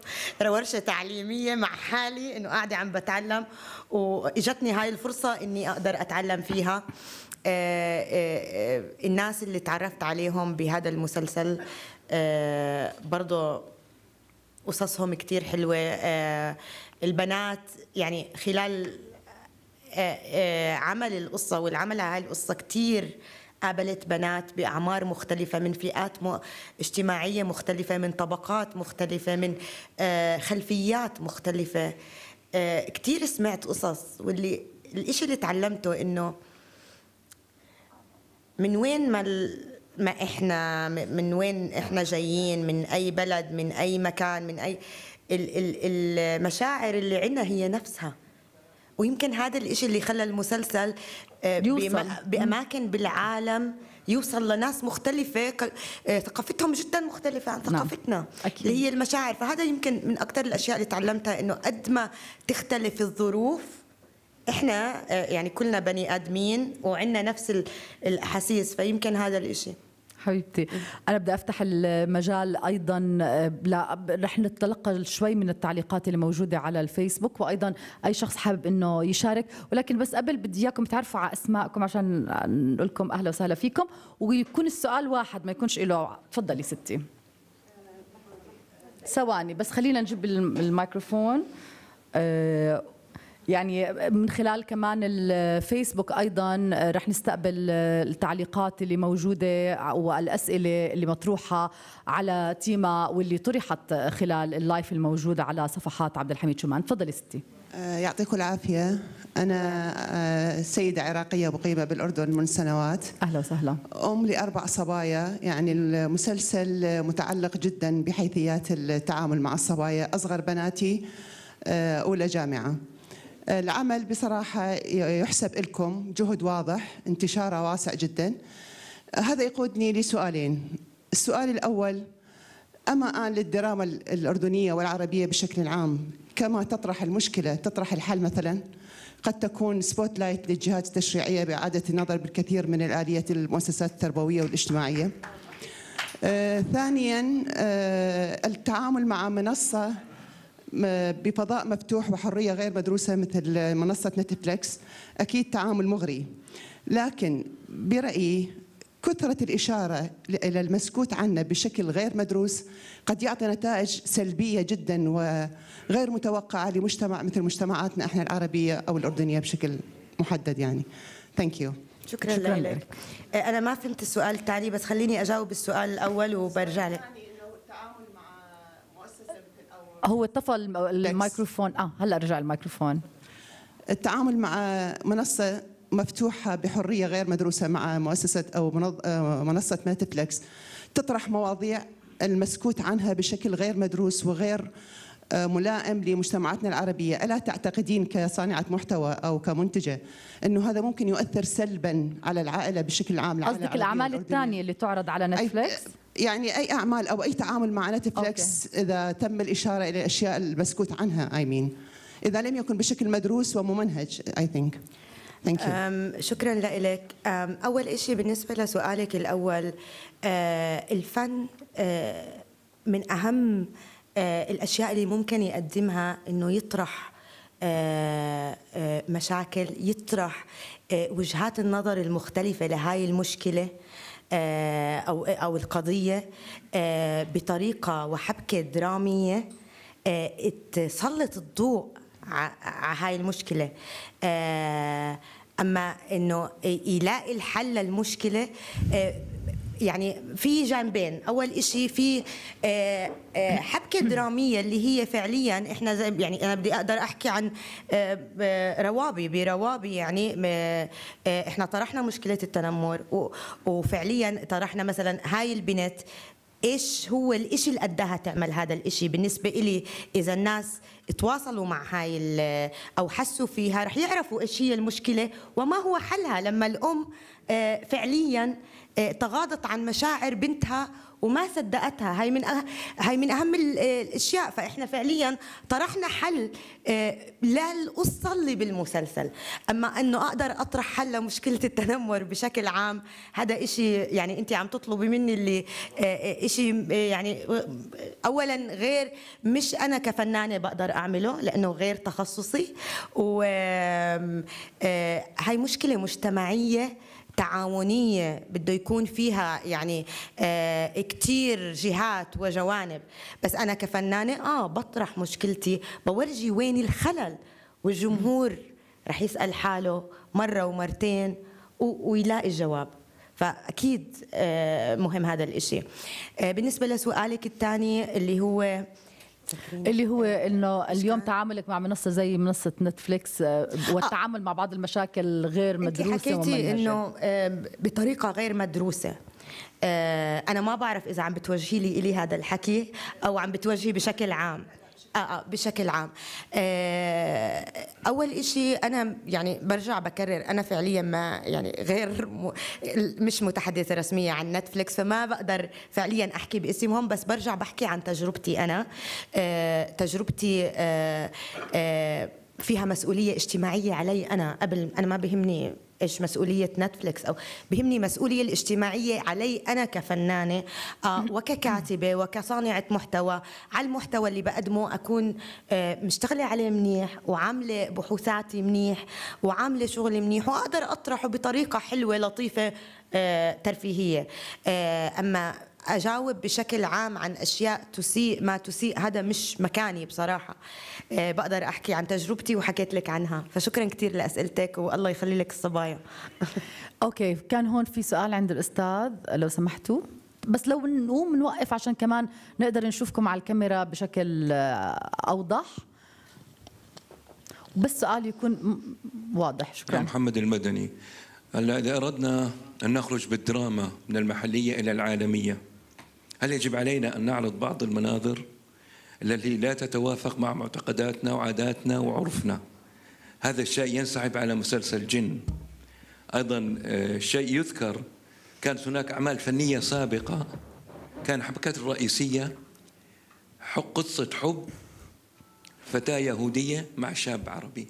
Speaker 2: ورشه تعليميه مع حالي انه قاعده عم بتعلم واجتني هاي الفرصه اني اقدر اتعلم فيها آه، الناس اللي تعرفت عليهم بهذا المسلسل برضه قصصهم كتير حلوة البنات يعني خلال آه، آه، عمل القصة والعمل على القصة كتير قابلت بنات بأعمار مختلفة من فئات اجتماعية مختلفة من طبقات مختلفة من آه، خلفيات مختلفة كتير سمعت قصص واللي الإشي اللي تعلمته إنه من وين ما ما إحنا من وين إحنا جايين من أي بلد من أي مكان من أي المشاعر اللي عندنا هي نفسها ويمكن هذا الإشي اللي خلى المسلسل آه، يوصل. بأماكن بالعالم يوصل لناس مختلفة آه، ثقافتهم جدا مختلفة عن نعم. ثقافتنا نعم. أكيد. اللي هي المشاعر فهذا يمكن من أكثر الأشياء اللي تعلمتها إنه قد ما تختلف الظروف إحنا آه، يعني كلنا بني آدمين وعندنا نفس الأحاسيس فيمكن هذا الإشي
Speaker 1: حبيبتي انا بدي افتح المجال ايضا آه، لا رح نتلقى شوي من التعليقات اللي موجوده على الفيسبوك وايضا اي شخص حابب انه يشارك ولكن بس قبل بدي اياكم تعرفوا على اسماءكم عشان نقول لكم اهلا وسهلا فيكم ويكون السؤال واحد ما يكونش له تفضلي ستي ثواني بس خلينا نجيب الميكروفون آه، يعني من خلال كمان الفيسبوك ايضا رح نستقبل التعليقات اللي موجوده والاسئله اللي مطروحه على تيما واللي طرحت خلال اللايف الموجود على صفحات عبد الحميد شومان تفضلي ستي أه،
Speaker 3: يعطيكم العافية أنا أه، سيدة عراقية مقيمة بالأردن من سنوات أهلا وسهلا أم لأربع صبايا يعني المسلسل متعلق جدا بحيثيات التعامل مع الصبايا أصغر بناتي أه، أولى جامعة آه، العمل بصراحة يحسب لكم جهد واضح انتشاره واسع جدا آه، هذا يقودني لسؤالين السؤال الأول أما آن للدراما الأردنية والعربية بشكل عام كما تطرح المشكلة تطرح الحل مثلا قد تكون سبوت لايت للجهات التشريعية بإعادة النظر بالكثير من الآليات المؤسسات التربوية والاجتماعية آه ثانيا آه التعامل مع منصة بفضاء مفتوح وحرية غير مدروسة مثل منصة نتفليكس أكيد تعامل مغري لكن برأيي كثرة الإشارة إلى المسكوت عنه بشكل غير مدروس قد يعطي نتائج سلبية جدا وغير متوقعة لمجتمع مثل مجتمعاتنا احنا العربية أو الأردنية بشكل محدد يعني Thank you. شكرا, شكرا لك.
Speaker 2: لك أنا ما فهمت السؤال التالي بس خليني
Speaker 1: أجاوب السؤال الأول وبرجع لك
Speaker 3: هو طفى الميكروفون اه هلا رجع الميكروفون التعامل مع منصه مفتوحه بحريه غير مدروسه مع مؤسسه او آه، منصه نتفلكس تطرح مواضيع المسكوت عنها بشكل غير مدروس وغير آه، ملائم لمجتمعاتنا العربية ألا تعتقدين كصانعة محتوى أو كمنتجة أنه هذا ممكن يؤثر سلبا على العائلة بشكل عام قصدك الأعمال الثانية اللي تعرض على نتفلكس؟ يعني اي اعمال او اي تعامل مع نتفلكس أوكي. اذا تم الاشاره الى الاشياء المسكوت عنها اي I مين mean. اذا لم يكن بشكل مدروس وممنهج اي ثينك
Speaker 2: شكرا لك اول شيء بالنسبه لسؤالك الاول آه، الفن آه، من اهم آه، الاشياء اللي ممكن يقدمها انه يطرح مشاكل يطرح وجهات النظر المختلفة لهاي المشكلة آه، او او القضيه آه، بطريقه وحبكه دراميه آه، تسلط الضوء على هاي المشكله اما انه يلاقي الحل للمشكله يعني في جانبين اول شيء في آه، آه، حبكه دراميه اللي هي فعليا احنا زي يعني انا بدي اقدر احكي عن آه، روابي بروابي يعني احنا طرحنا مشكله التنمر وفعليا طرحنا مثلا هاي البنت ايش هو الاشي اللي اداها تعمل هذا الاشي بالنسبه إلي اذا الناس تواصلوا مع هاي او حسوا فيها رح يعرفوا ايش هي المشكله وما هو حلها لما الام فعليا آه، تغاضت عن مشاعر بنتها وما صدقتها هي من هي أه-، من اهم آه، الاشياء فاحنا فعليا طرحنا حل للقصه اللي بالمسلسل اما انه اقدر اطرح حل لمشكله التنمر بشكل عام هذا شيء يعني انت عم تطلبي مني اللي شيء يعني اولا غير مش انا كفنانه بقدر اعمله لانه غير تخصصي و هي مشكله مجتمعيه تعاونية بده يكون فيها يعني آه كتير جهات وجوانب بس أنا كفنانة آه بطرح مشكلتي بورجي وين الخلل والجمهور رح يسأل حاله مرة ومرتين ويلاقي الجواب فأكيد آه مهم
Speaker 1: هذا الإشي آه بالنسبة لسؤالك الثاني اللي هو اللي هو إيه. انه اليوم تعاملك مع منصه زي منصه نتفليكس آه، آه. والتعامل مع بعض المشاكل غير مدروسه انت حكيتي انه آه، بطريقه غير مدروسه
Speaker 2: انا ما بعرف اذا عم بتوجهي لي الي هذا الحكي او عم بتوجهي بشكل عام آه،, آه بشكل عام آه اول شيء انا يعني برجع بكرر انا فعليا ما يعني غير م... مش متحدثه رسميه عن نتفليكس فما بقدر فعليا احكي باسمهم بس برجع بحكي عن تجربتي انا آه تجربتي آه آه فيها مسؤوليه اجتماعيه علي انا قبل انا ما بهمني ايش مسؤوليه نتفليكس او بهمني المسؤوليه الاجتماعيه علي انا كفنانه آه، وككاتبه وكصانعه محتوى على المحتوى اللي بقدمه اكون آه، مشتغله عليه منيح وعامله بحوثاتي منيح وعامله شغلي منيح واقدر اطرحه بطريقه حلوه لطيفه آه، ترفيهيه اما اجاوب بشكل عام عن اشياء تسيء ما تسيء هذا مش مكاني بصراحه آه، بقدر احكي عن تجربتي وحكيت لك عنها فشكرا كثير لاسئلتك والله
Speaker 1: يخلي لك الصبايا [laughs] اوكي كان هون في سؤال عند الاستاذ لو سمحتوا بس لو نقوم نوقف عشان كمان نقدر نشوفكم على الكاميرا بشكل آه، اوضح بس سؤال يكون واضح شكرا نعم،
Speaker 4: محمد المدني هلا اذا اردنا ان نخرج بالدراما من المحليه الى العالميه هل يجب علينا أن نعرض بعض المناظر التي لا تتوافق مع معتقداتنا وعاداتنا وعرفنا هذا الشيء ينسحب على مسلسل جن أيضا آه، شيء يذكر كانت هناك أعمال فنية سابقة كان حبكات الرئيسية قصة حب فتاة يهودية مع شاب عربي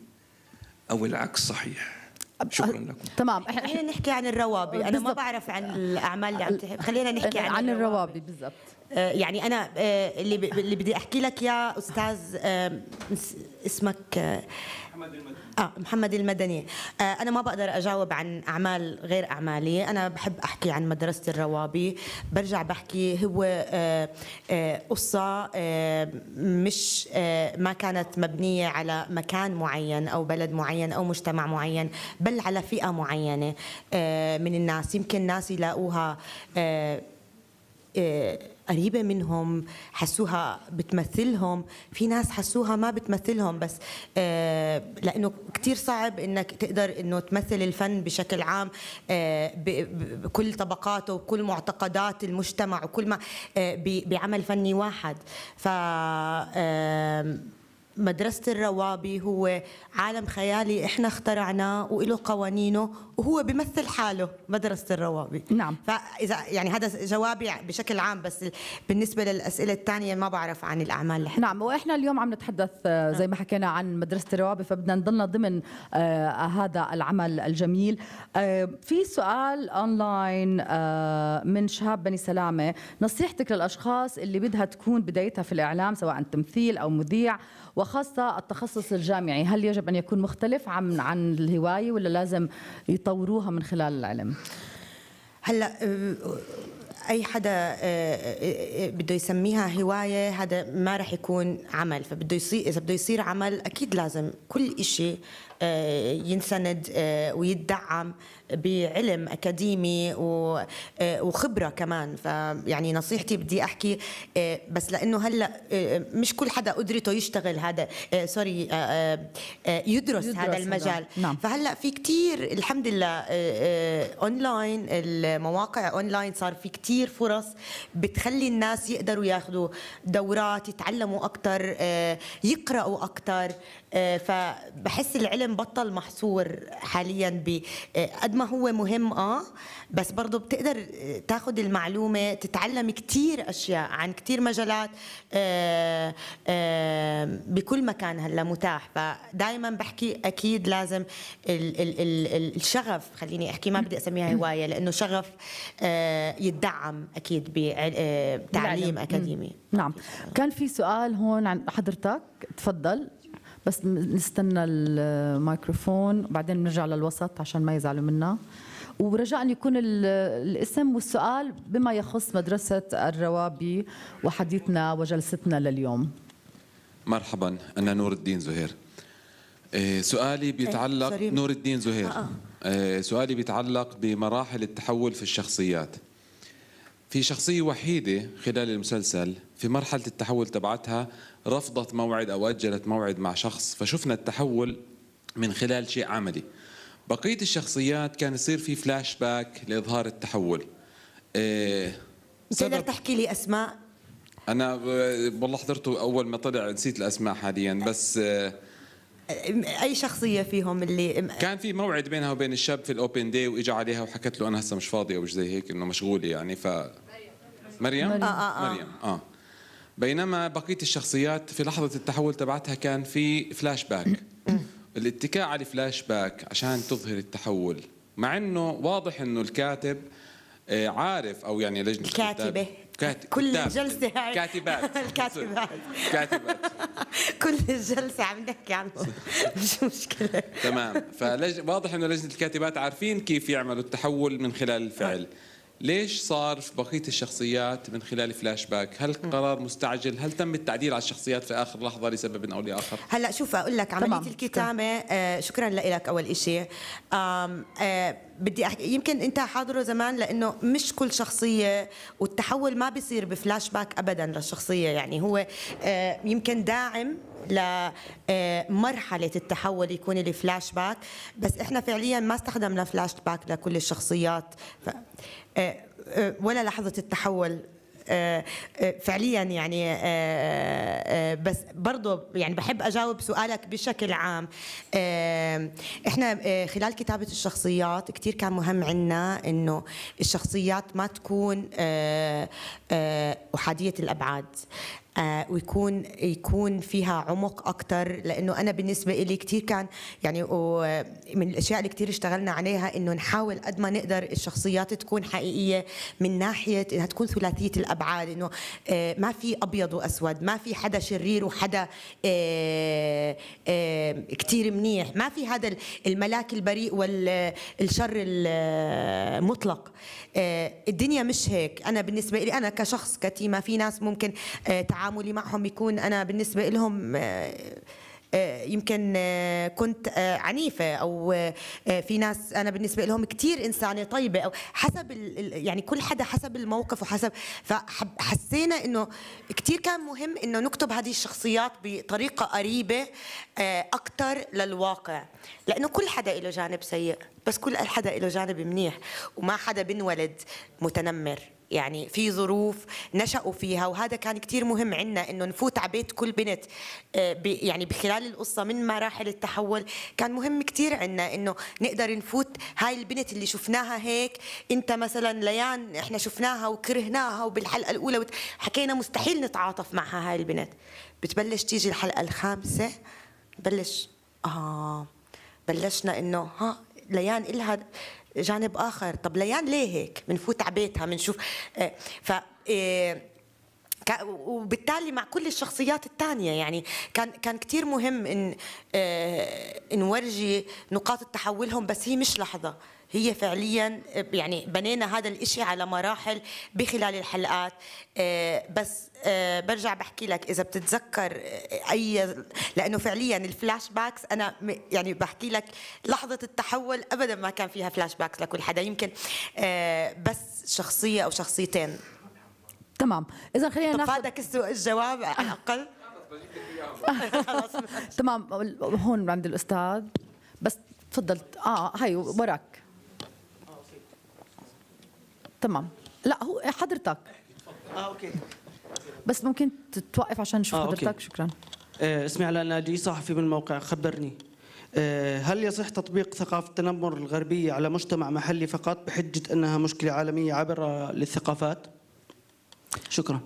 Speaker 4: أو العكس صحيح شكرا لكم
Speaker 2: تمام احنا خلينا نحكي عن الروابي انا ما بعرف عن الاعمال اللي عم تحب آه، خلينا نحكي عن عن الروابي بالضبط آه، يعني انا آه، اللي بدي احكي لك يا استاذ اسمك محمد المدني اه محمد المدني آه انا ما بقدر اجاوب عن اعمال غير اعمالي انا بحب احكي عن مدرسه الروابي برجع بحكي هو آه آه قصه آه مش آه ما كانت مبنيه على مكان معين او بلد معين او مجتمع معين بل على فئه معينه آه من الناس يمكن ناس يلاقوها آه آه قريبه منهم حسوها بتمثلهم في ناس حسوها ما بتمثلهم بس آه، لانه كثير صعب انك تقدر انه تمثل الفن بشكل عام آه، بكل طبقاته وكل معتقدات المجتمع وكل ما آه، بعمل فني واحد ف مدرسة الروابي هو عالم خيالي احنا اخترعناه وله قوانينه وهو بيمثل حاله مدرسة الروابي نعم فإذا يعني هذا جوابي بشكل عام بس بالنسبة للأسئلة الثانية ما بعرف عن الأعمال اللي
Speaker 1: نعم وإحنا اليوم عم نتحدث آه، نعم. زي ما حكينا عن مدرسة الروابي فبدنا نضلنا ضمن آه هذا العمل الجميل آه في سؤال أونلاين آه من شهاب بني سلامة نصيحتك للأشخاص اللي بدها تكون بدايتها في الإعلام سواء تمثيل أو مذيع وخاصة التخصص الجامعي هل يجب أن يكون مختلف عن عن الهواية ولا لازم يطوروها من خلال العلم؟
Speaker 2: هلا اي حدا بده يسميها هوايه هذا ما رح يكون عمل فبده يصير اذا بده يصير عمل اكيد لازم كل شيء ينسند ويدعم بعلم اكاديمي آه، وخبره كمان فيعني نصيحتي بدي احكي آه، بس لانه هلا آه، مش كل حدا قدرته يشتغل هذا سوري يدرس, يدرس هذا المجال نعم. فهلا في كتير الحمد لله اونلاين المواقع اونلاين صار في كتير فرص بتخلي الناس يقدروا ياخذوا دورات يتعلموا اكثر يقراوا اكثر فبحس العلم بطل محصور حاليا قد ما هو مهم اه بس برضه بتقدر آه، تاخذ المعلومه تتعلم كثير اشياء عن كثير مجالات آه، آه، بكل مكان هلا متاح فدائما بحكي اكيد لازم ال ال ال الشغف خليني احكي ما بدي اسميها هوايه لانه شغف يدعم اكيد بتعليم اكاديمي
Speaker 1: نعم كان في سؤال هون عن حضرتك تفضل بس نستنى الميكروفون بعدين بنرجع للوسط عشان ما يزعلوا منا ورجاء يكون الاسم والسؤال بما يخص مدرسة الروابي وحديثنا وجلستنا لليوم
Speaker 4: مرحبا أنا نور الدين زهير إيه، سؤالي إيه، بيتعلق نور الدين زهير آه. إيه، سؤالي بيتعلق بمراحل التحول في الشخصيات في شخصية وحيدة خلال المسلسل في مرحلة التحول تبعتها رفضت موعد أو أجلت موعد مع شخص فشفنا التحول من خلال شيء عملي بقية الشخصيات كان يصير في فلاش باك لإظهار التحول إيه بتقدر
Speaker 2: تحكي لي أسماء؟
Speaker 4: أنا والله حضرته أول ما طلع نسيت الأسماء حاليا بس اي شخصيه فيهم اللي كان في موعد بينها وبين الشاب في الاوبن داي واجى عليها وحكت له انا هسه مش فاضيه او زي هيك انه مشغوله يعني ف مريم؟ مريم آه،, آه, آه, مريم اه بينما بقيه الشخصيات في لحظه التحول تبعتها كان في فلاش باك [coughs] الاتكاء على الفلاش باك عشان تظهر التحول مع انه واضح انه الكاتب آه، عارف او يعني لجنه الكاتبه كاتب كل الجلسة هاي كاتبات [laughs] الكاتبات
Speaker 2: كاتبات [laughs] كل الجلسة عم نحكي عنه [laughs] مش
Speaker 4: مشكلة تمام فواضح انه لجنة الكاتبات عارفين كيف يعملوا التحول من خلال الفعل آه. ليش صار في بقيه الشخصيات من خلال فلاش باك؟ هل قرار مستعجل؟ هل تم التعديل على الشخصيات في اخر لحظه لسبب او لاخر؟
Speaker 2: هلا شوف اقول لك عمليه طبعا. الكتامه شكرا لك اول شيء آه، بدي أحكي يمكن انت حاضره زمان لانه مش كل شخصيه والتحول ما بيصير بفلاش باك ابدا للشخصيه يعني هو آه، يمكن داعم لمرحلة آه، التحول يكون الفلاش باك بس احنا فعليا ما استخدمنا فلاش باك لكل الشخصيات ف... ولا لحظه التحول آه، آه، فعليا يعني آه، بس برضو يعني بحب اجاوب سؤالك بشكل عام احنا خلال كتابه الشخصيات كثير كان مهم عنا انه الشخصيات ما تكون احاديه الابعاد آه، ويكون يكون فيها عمق اكثر لانه انا بالنسبه لي كثير كان يعني من الاشياء اللي كثير اشتغلنا عليها انه نحاول قد ما نقدر الشخصيات تكون حقيقيه من ناحيه انها تكون ثلاثيه الابعاد انه آه، ما في ابيض واسود ما في حدا شرير وحدا آه، كثير منيح ما في هذا الملاك البريء والشر المطلق الدنيا مش هيك انا بالنسبه لي انا كشخص كتيمه في ناس ممكن تعاملي معهم يكون انا بالنسبه لهم آه، آه، يمكن آه، كنت عنيفة أو في ناس أنا بالنسبة لهم كثير إنسانة طيبة أو حسب يعني كل حدا حسب الموقف وحسب فحسينا إنه كثير كان مهم إنه نكتب هذه الشخصيات بطريقة قريبة أكثر للواقع لأنه كل حدا له جانب سيء بس كل حدا له جانب منيح وما حدا بنولد متنمر يعني في ظروف نشأوا فيها وهذا كان كتير مهم عنا انه نفوت على بيت كل بنت آه، يعني بخلال القصه من مراحل التحول كان مهم كتير عنا انه نقدر نفوت هاي البنت اللي شفناها هيك انت مثلا ليان احنا شفناها وكرهناها وبالحلقه الاولى حكينا مستحيل نتعاطف معها هاي البنت بتبلش تيجي الحلقه الخامسه بلش اه بلشنا انه ها ليان الها جانب اخر طب ليان ليه هيك بنفوت على بيتها بنشوف آه، ف آه، وبالتالي مع كل الشخصيات الثانية يعني كان كان كثير مهم ان آه، نورجي نقاط تحولهم بس هي مش لحظة هي فعليا يعني بنينا هذا الإشي على مراحل بخلال الحلقات آه، بس آه، برجع بحكي لك اذا بتتذكر آه، اي لانه فعليا الفلاش باكس انا يعني بحكي لك لحظه التحول ابدا ما كان فيها فلاش باكس لكل حدا يمكن بس شخصيه او شخصيتين
Speaker 1: تمام اذا خلينا ناخذ هذا الجواب على الاقل
Speaker 2: [laughs]
Speaker 1: تمام هون عند الاستاذ بس تفضل اه هي وراك تمام لا هو حضرتك اه اوكي بس ممكن توقف عشان نشوف آه، حضرتك شكرا
Speaker 5: آه، اسمي علاء ناجي صحفي من موقع خبرني آه، هل يصح تطبيق ثقافة التنمر الغربية على مجتمع محلي فقط بحجة أنها مشكلة عالمية عبر للثقافات؟
Speaker 6: شكرا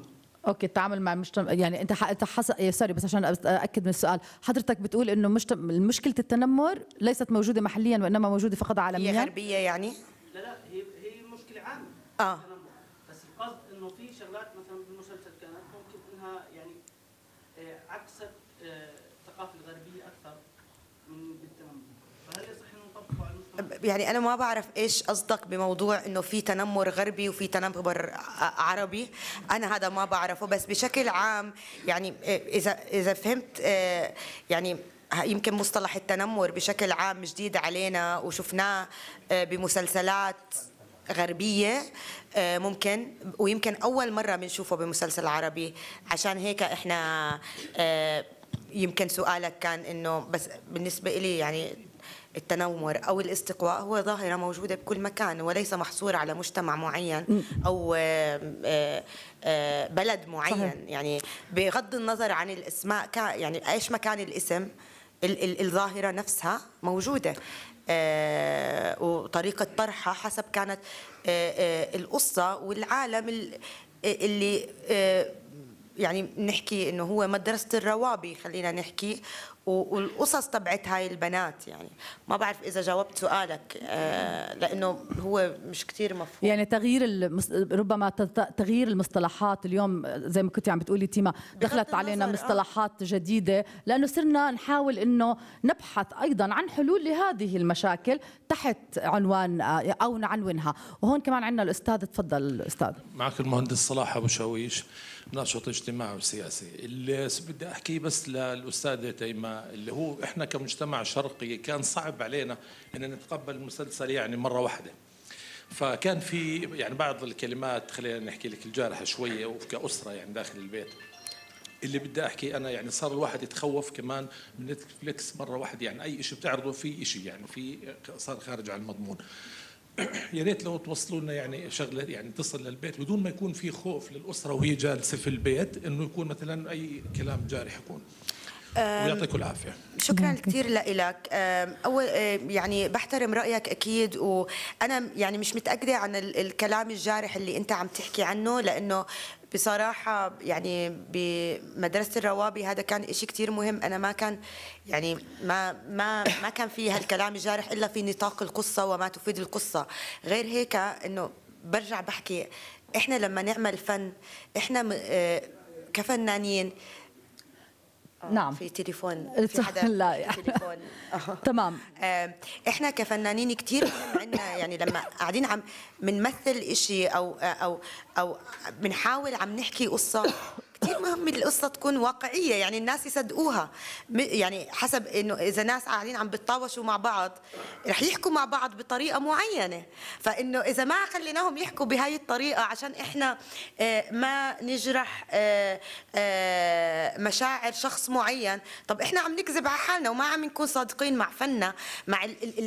Speaker 1: اوكي التعامل مع مجتمع يعني انت انت حس... إيه، سوري بس عشان اكد من السؤال حضرتك بتقول انه مشكله التنمر ليست موجوده محليا وانما موجوده فقط
Speaker 6: عالميا هي غربيه يعني لا لا اه بس القصد انه في شغلات مثلا بالمسلسل كانت ممكن انها يعني آه، عكست آه، الثقافه الغربيه اكثر من بالتنمر فهل يصح انه نطبقه على
Speaker 2: يعني انا ما بعرف ايش قصدك بموضوع انه في تنمر غربي وفي تنمر آه، عربي انا هذا ما بعرفه بس بشكل عام يعني اذا اذا فهمت يعني يمكن مصطلح التنمر بشكل عام جديد علينا وشفناه بمسلسلات غربية آه، ممكن ويمكن أول مرة بنشوفه بمسلسل عربي عشان هيك إحنا آه، يمكن سؤالك كان إنه بس بالنسبة إلي يعني التنمر او الاستقواء هو ظاهره موجوده بكل مكان وليس محصور على مجتمع معين او آه، بلد معين صحيح. يعني بغض النظر عن الاسماء يعني ايش مكان الاسم الظاهره نفسها موجوده آه، وطريقه طرحها حسب كانت آه، آه، القصه والعالم اللي يعني نحكي انه هو مدرسه الروابي خلينا نحكي والقصص تبعت هاي البنات يعني ما بعرف اذا جاوبت سؤالك آه، لانه هو مش كثير مفهوم
Speaker 1: يعني تغيير المس... ربما تغيير المصطلحات اليوم زي ما كنت عم بتقولي تيما دخلت علينا آه. مصطلحات جديده لانه صرنا نحاول انه نبحث ايضا عن حلول لهذه المشاكل تحت عنوان آه، او نعنونها وهون كمان عندنا الاستاذ تفضل الاستاذ
Speaker 7: معك المهندس صلاح ابو شاويش ناشط اجتماعي وسياسي اللي بدي احكي بس للاستاذه تيماء اللي هو احنا كمجتمع شرقي كان صعب علينا ان نتقبل المسلسل يعني مره واحده فكان في يعني بعض الكلمات خلينا نحكي لك الجارحه شويه وكاسره يعني داخل البيت اللي بدي احكي انا يعني صار الواحد يتخوف كمان من نتفليكس مره واحده يعني اي شيء بتعرضه في شيء يعني في صار خارج عن المضمون [clears throat] يا ريت لو توصلوا لنا يعني شغله يعني تصل للبيت بدون ما يكون في خوف للاسره وهي جالسه في البيت انه يكون مثلا اي كلام جارح يكون
Speaker 2: ويعطيكم العافيه شكرا كثير لك اول يعني بحترم رايك اكيد وانا يعني مش متاكده عن الكلام الجارح اللي انت عم تحكي عنه لانه بصراحة يعني بمدرسة الروابي هذا كان إشي كتير مهم أنا ما كان يعني ما ما ما كان في هالكلام الجارح إلا في نطاق القصة وما تفيد القصة غير هيك إنه برجع بحكي إحنا لما نعمل فن إحنا آه، كفنانين نعم في
Speaker 1: تليفون
Speaker 2: في حدا [laughs] لا يعني. تليفون [laughs] تمام احنا كفنانين كثير عندنا يعني لما قاعدين عم بنمثل شيء او او او بنحاول عم نحكي قصه كثير مهم القصه تكون واقعيه يعني الناس يصدقوها يعني حسب انه اذا ناس قاعدين عم بتطاوشوا مع بعض رح يحكوا مع بعض بطريقه معينه فانه اذا ما خليناهم يحكوا بهاي الطريقه عشان احنا آه، ما نجرح آه، آه، مشاعر شخص معين طب احنا عم نكذب على حالنا وما عم نكون صادقين مع فننا مع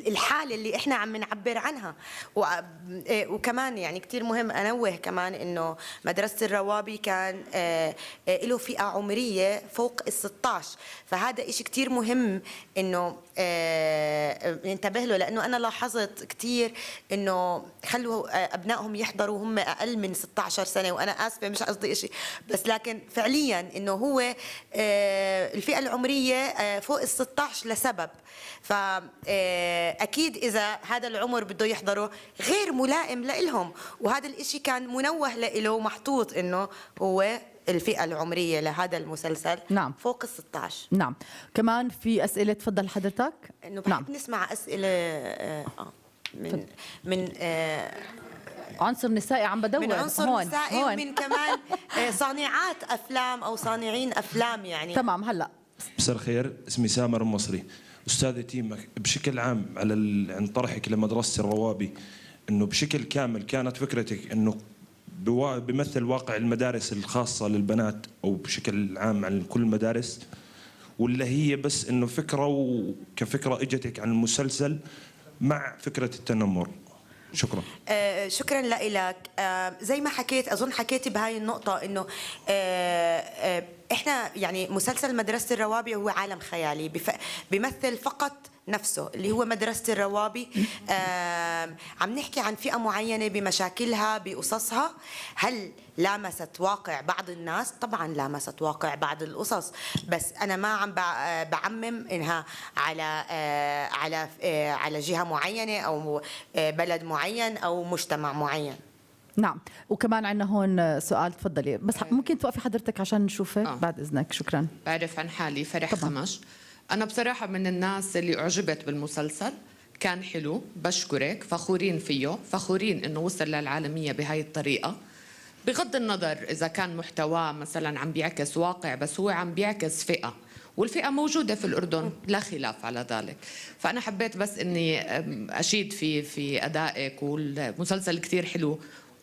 Speaker 2: الحاله اللي احنا عم نعبر عنها وكمان يعني كثير مهم انوه كمان انه مدرسه الروابي كان آه، له فئه عمريه فوق ال 16 فهذا شيء كثير مهم انه ننتبه آه، له لانه انا لاحظت كثير انه خلوا آه، ابنائهم يحضروا هم اقل من 16 سنه وانا اسفه مش قصدي شيء بس لكن فعليا انه هو الفئه العمريه فوق ال 16 لسبب فاكيد اذا هذا العمر بده يحضره غير ملائم لإلهم وهذا الإشي كان منوه لإله ومحطوط إنه هو الفئه العمريه لهذا المسلسل نعم. فوق ال 16
Speaker 1: نعم كمان في اسئله تفضل حضرتك
Speaker 2: انه بحب نعم. نسمع اسئله آه، آه،
Speaker 1: من من آه، عنصر نسائي عم بدور من عنصر هون. نسائي هون. ومن
Speaker 2: كمان صانعات افلام او صانعين افلام يعني تمام
Speaker 1: هلا
Speaker 4: مساء الخير اسمي سامر المصري استاذ تيمك بشكل عام على عن طرحك لمدرسه الروابي انه بشكل كامل كانت فكرتك انه بيمثل
Speaker 7: واقع المدارس الخاصه للبنات او بشكل عام عن كل المدارس ولا هي بس انه فكره وكفكره اجتك عن المسلسل مع فكره
Speaker 2: التنمر شكرا آه شكرا لك آه زي ما حكيت اظن حكيتي بهاي النقطه انه آه آه احنا يعني مسلسل مدرسه الروابي هو عالم خيالي بيمثل فقط نفسه اللي هو مدرسة الروابي عم نحكي عن فئة معينة بمشاكلها بقصصها هل لامست واقع بعض الناس طبعا لامست واقع بعض القصص بس انا ما عم بعمم انها على آه، على آه، على جهه معينه او آه، بلد معين او مجتمع معين
Speaker 1: نعم وكمان عندنا هون سؤال تفضلي بس ممكن توقفي حضرتك عشان نشوفك آه. بعد اذنك شكرا بعرف عن حالي فرح طبعا. خمش أنا بصراحة من الناس اللي أعجبت بالمسلسل كان حلو بشكرك فخورين فيه فخورين انه وصل للعالمية بهاي الطريقة بغض النظر إذا كان محتواه مثلا عم بيعكس واقع بس هو عم بيعكس فئة والفئة موجودة في الأردن لا خلاف على ذلك فأنا حبيت بس أني أشيد في في أدائك والمسلسل كثير حلو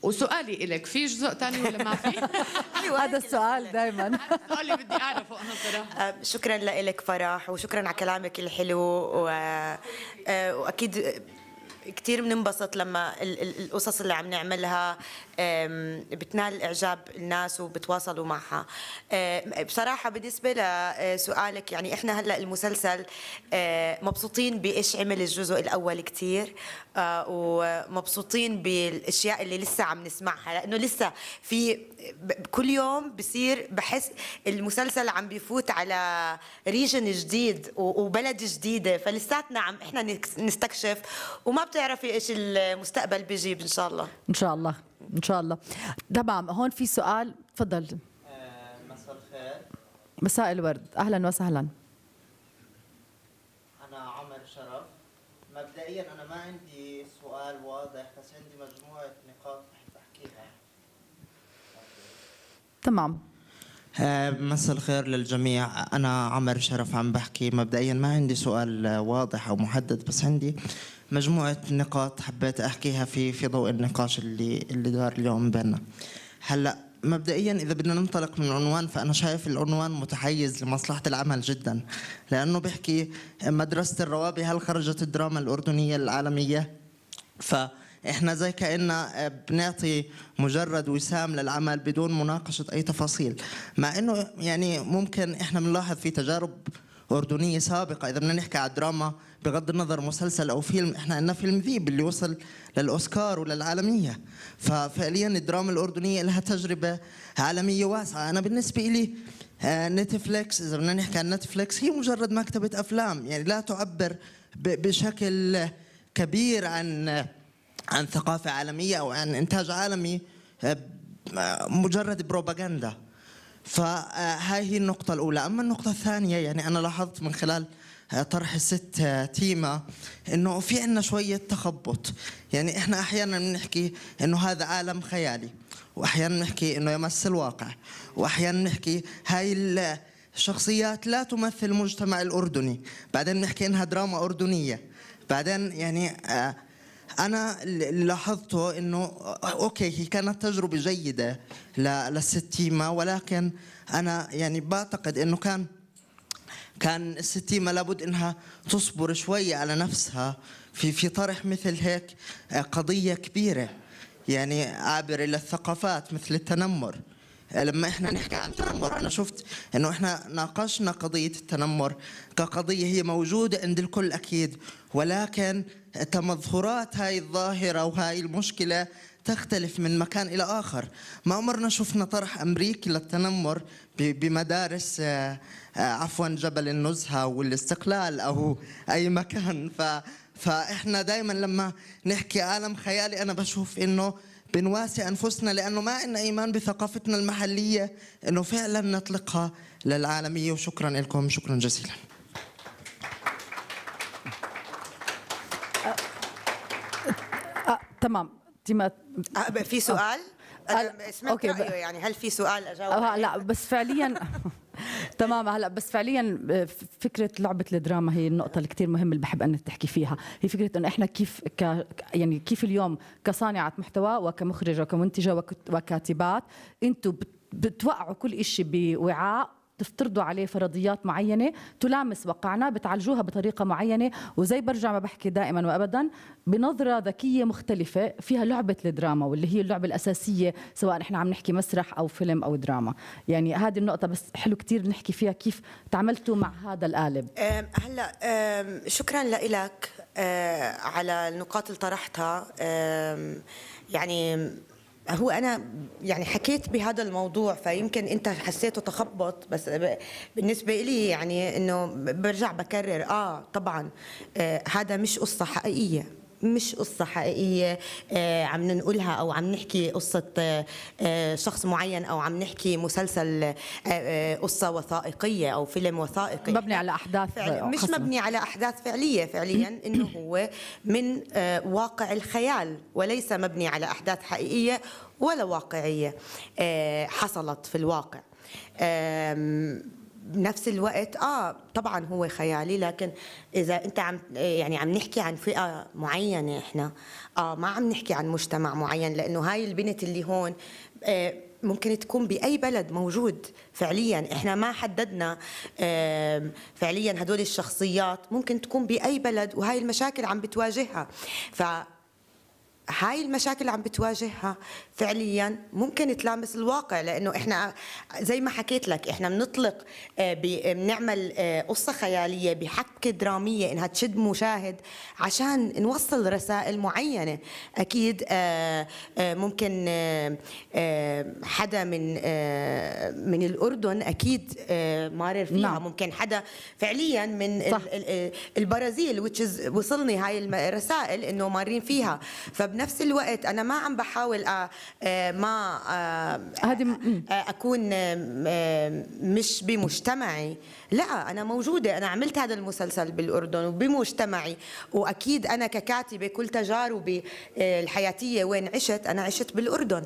Speaker 1: وسؤالي لك في جزء ثاني ولا ما في؟ [laughs] هذا السؤال دائما [laughs] اللي بدي اعرفه انا صراحه شكرا لك
Speaker 2: فرح وشكرا على كلامك الحلو و... واكيد كثير بننبسط لما القصص اللي عم نعملها بتنال اعجاب الناس وبتواصلوا معها بصراحه بالنسبه لسؤالك يعني احنا هلا المسلسل آه، مبسوطين بايش عمل الجزء الاول كثير آه، ومبسوطين بالاشياء اللي لسه عم نسمعها لانه لسه في كل يوم بصير بحس المسلسل عم بيفوت على ريجن جديد وبلد جديده فلساتنا عم احنا نستكشف وما بت بتعرفي ايش المستقبل بيجيب ان شاء الله
Speaker 1: ان شاء الله ان شاء الله تمام هون في سؤال تفضل آه، مساء الخير مساء الورد اهلا وسهلا
Speaker 5: انا عمر شرف مبدئيا انا ما عندي سؤال واضح بس عندي مجموعه نقاط احكيها تمام آه، مساء الخير للجميع أنا عمر شرف عم بحكي مبدئيا ما عندي سؤال واضح أو محدد بس عندي مجموعة نقاط حبيت أحكيها في في ضوء النقاش اللي اللي دار اليوم بيننا هلا مبدئيا اذا بدنا ننطلق من العنوان فانا شايف العنوان متحيز لمصلحه العمل جدا لانه بيحكي مدرسه الروابي هل خرجت الدراما الاردنيه العالميه ف احنا زي كأننا آه، بنعطي مجرد وسام للعمل بدون مناقشة أي تفاصيل مع أنه يعني ممكن احنا بنلاحظ في تجارب أردنية سابقة إذا بدنا نحكي على الدراما بغض النظر مسلسل أو فيلم إحنا عندنا فيلم ذيب اللي وصل للأوسكار وللعالمية ففعليا الدراما الأردنية لها تجربة عالمية واسعة أنا بالنسبة لي آه، نتفليكس إذا بدنا نحكي عن نتفليكس هي مجرد مكتبة أفلام يعني لا تعبر بشكل كبير عن عن ثقافة عالمية أو عن إنتاج عالمي آه، مجرد بروباغندا فهاي هي النقطة الأولى أما النقطة الثانية يعني أنا لاحظت من خلال آه، طرح الست آه، تيما انه في عندنا شويه تخبط يعني احنا احيانا بنحكي انه هذا عالم خيالي واحيانا بنحكي انه يمس الواقع واحيانا بنحكي هاي الشخصيات لا تمثل المجتمع الاردني بعدين بنحكي انها دراما اردنيه بعدين يعني انا اللي لاحظته انه اوكي هي كانت تجربه جيده للستيمه ولكن انا يعني بعتقد انه كان كان الستيمه لابد انها تصبر شويه على نفسها في في طرح مثل هيك آه، قضيه كبيره يعني عابره للثقافات مثل التنمر آه، لما احنا نحكي عن التنمر انا شفت انه احنا ناقشنا قضيه التنمر كقضيه هي موجوده عند الكل اكيد ولكن تمظهرات هاي الظاهرة وهاي المشكلة تختلف من مكان إلى آخر ما عمرنا شفنا طرح أمريكي للتنمر بمدارس آه، آه، عفوا جبل النزهة والاستقلال أو أي مكان ف فإحنا دائما لما نحكي عالم خيالي أنا بشوف إنه بنواسي أنفسنا لأنه ما عندنا إيمان بثقافتنا المحلية إنه فعلا نطلقها للعالمية وشكرا لكم شكرا جزيلا
Speaker 1: تمام ما أه، في أه. سؤال انا سمعت أوكي. رايه يعني هل في سؤال اجاوب أه، لا بس فعليا [laughs] تمام هلا بس فعليا فكره لعبه الدراما هي النقطه اللي كثير مهمه اللي بحب انك تحكي فيها هي فكره انه احنا كيف ك يعني كيف اليوم كصانعه محتوى وكمخرجه وكمنتجه وكاتبات انتم بتوقعوا كل شيء بوعاء تفترضوا عليه فرضيات معينه تلامس واقعنا بتعالجوها بطريقه معينه وزي برجع ما بحكي دائما وابدا بنظره ذكيه مختلفه فيها لعبه الدراما واللي هي اللعبه الاساسيه سواء نحن عم نحكي مسرح او فيلم او دراما يعني هذه النقطه بس حلو كثير نحكي فيها كيف تعاملتوا مع هذا القالب
Speaker 2: هلا شكرا لك أه، على النقاط اللي طرحتها يعني هو انا يعني حكيت بهذا الموضوع فيمكن انت حسيته تخبط بس بالنسبه لي يعني انه برجع بكرر اه طبعا آه هذا مش قصه حقيقيه مش قصه حقيقيه آه، عم ننقلها او عم نحكي قصه آه، آه، شخص معين او عم نحكي مسلسل قصه وثائقيه او فيلم وثائقي مبني على احداث مش مبني على احداث فعليه فعليا [clears throat] انه هو من واقع الخيال وليس مبني على احداث حقيقيه ولا واقعيه حصلت في الواقع بنفس الوقت اه طبعا هو خيالي لكن اذا انت عم يعني عم نحكي عن فئه معينه احنا اه ما عم نحكي عن مجتمع معين لانه هاي البنت اللي هون آه ممكن تكون باي بلد موجود فعليا احنا ما حددنا فعليا هدول الشخصيات ممكن تكون باي بلد وهاي المشاكل عم بتواجهها ف هاي المشاكل اللي عم بتواجهها فعليا ممكن تلامس الواقع لانه احنا زي ما حكيت لك احنا بنطلق آه، بنعمل آه، قصه خياليه بحبكه دراميه انها تشد مشاهد عشان نوصل رسائل معينه اكيد آه، ممكن حدا من من الاردن اكيد مارر فيها نعم. ممكن حدا فعليا من صح. البرازيل وصلني هاي الرسائل انه مارين فيها فبنفس الوقت انا ما عم بحاول آه، ما آه، آه، اكون مش بمجتمعي لا انا موجوده انا عملت هذا المسلسل بالاردن وبمجتمعي واكيد انا ككاتبه كل تجاربي الحياتيه وين عشت انا عشت بالاردن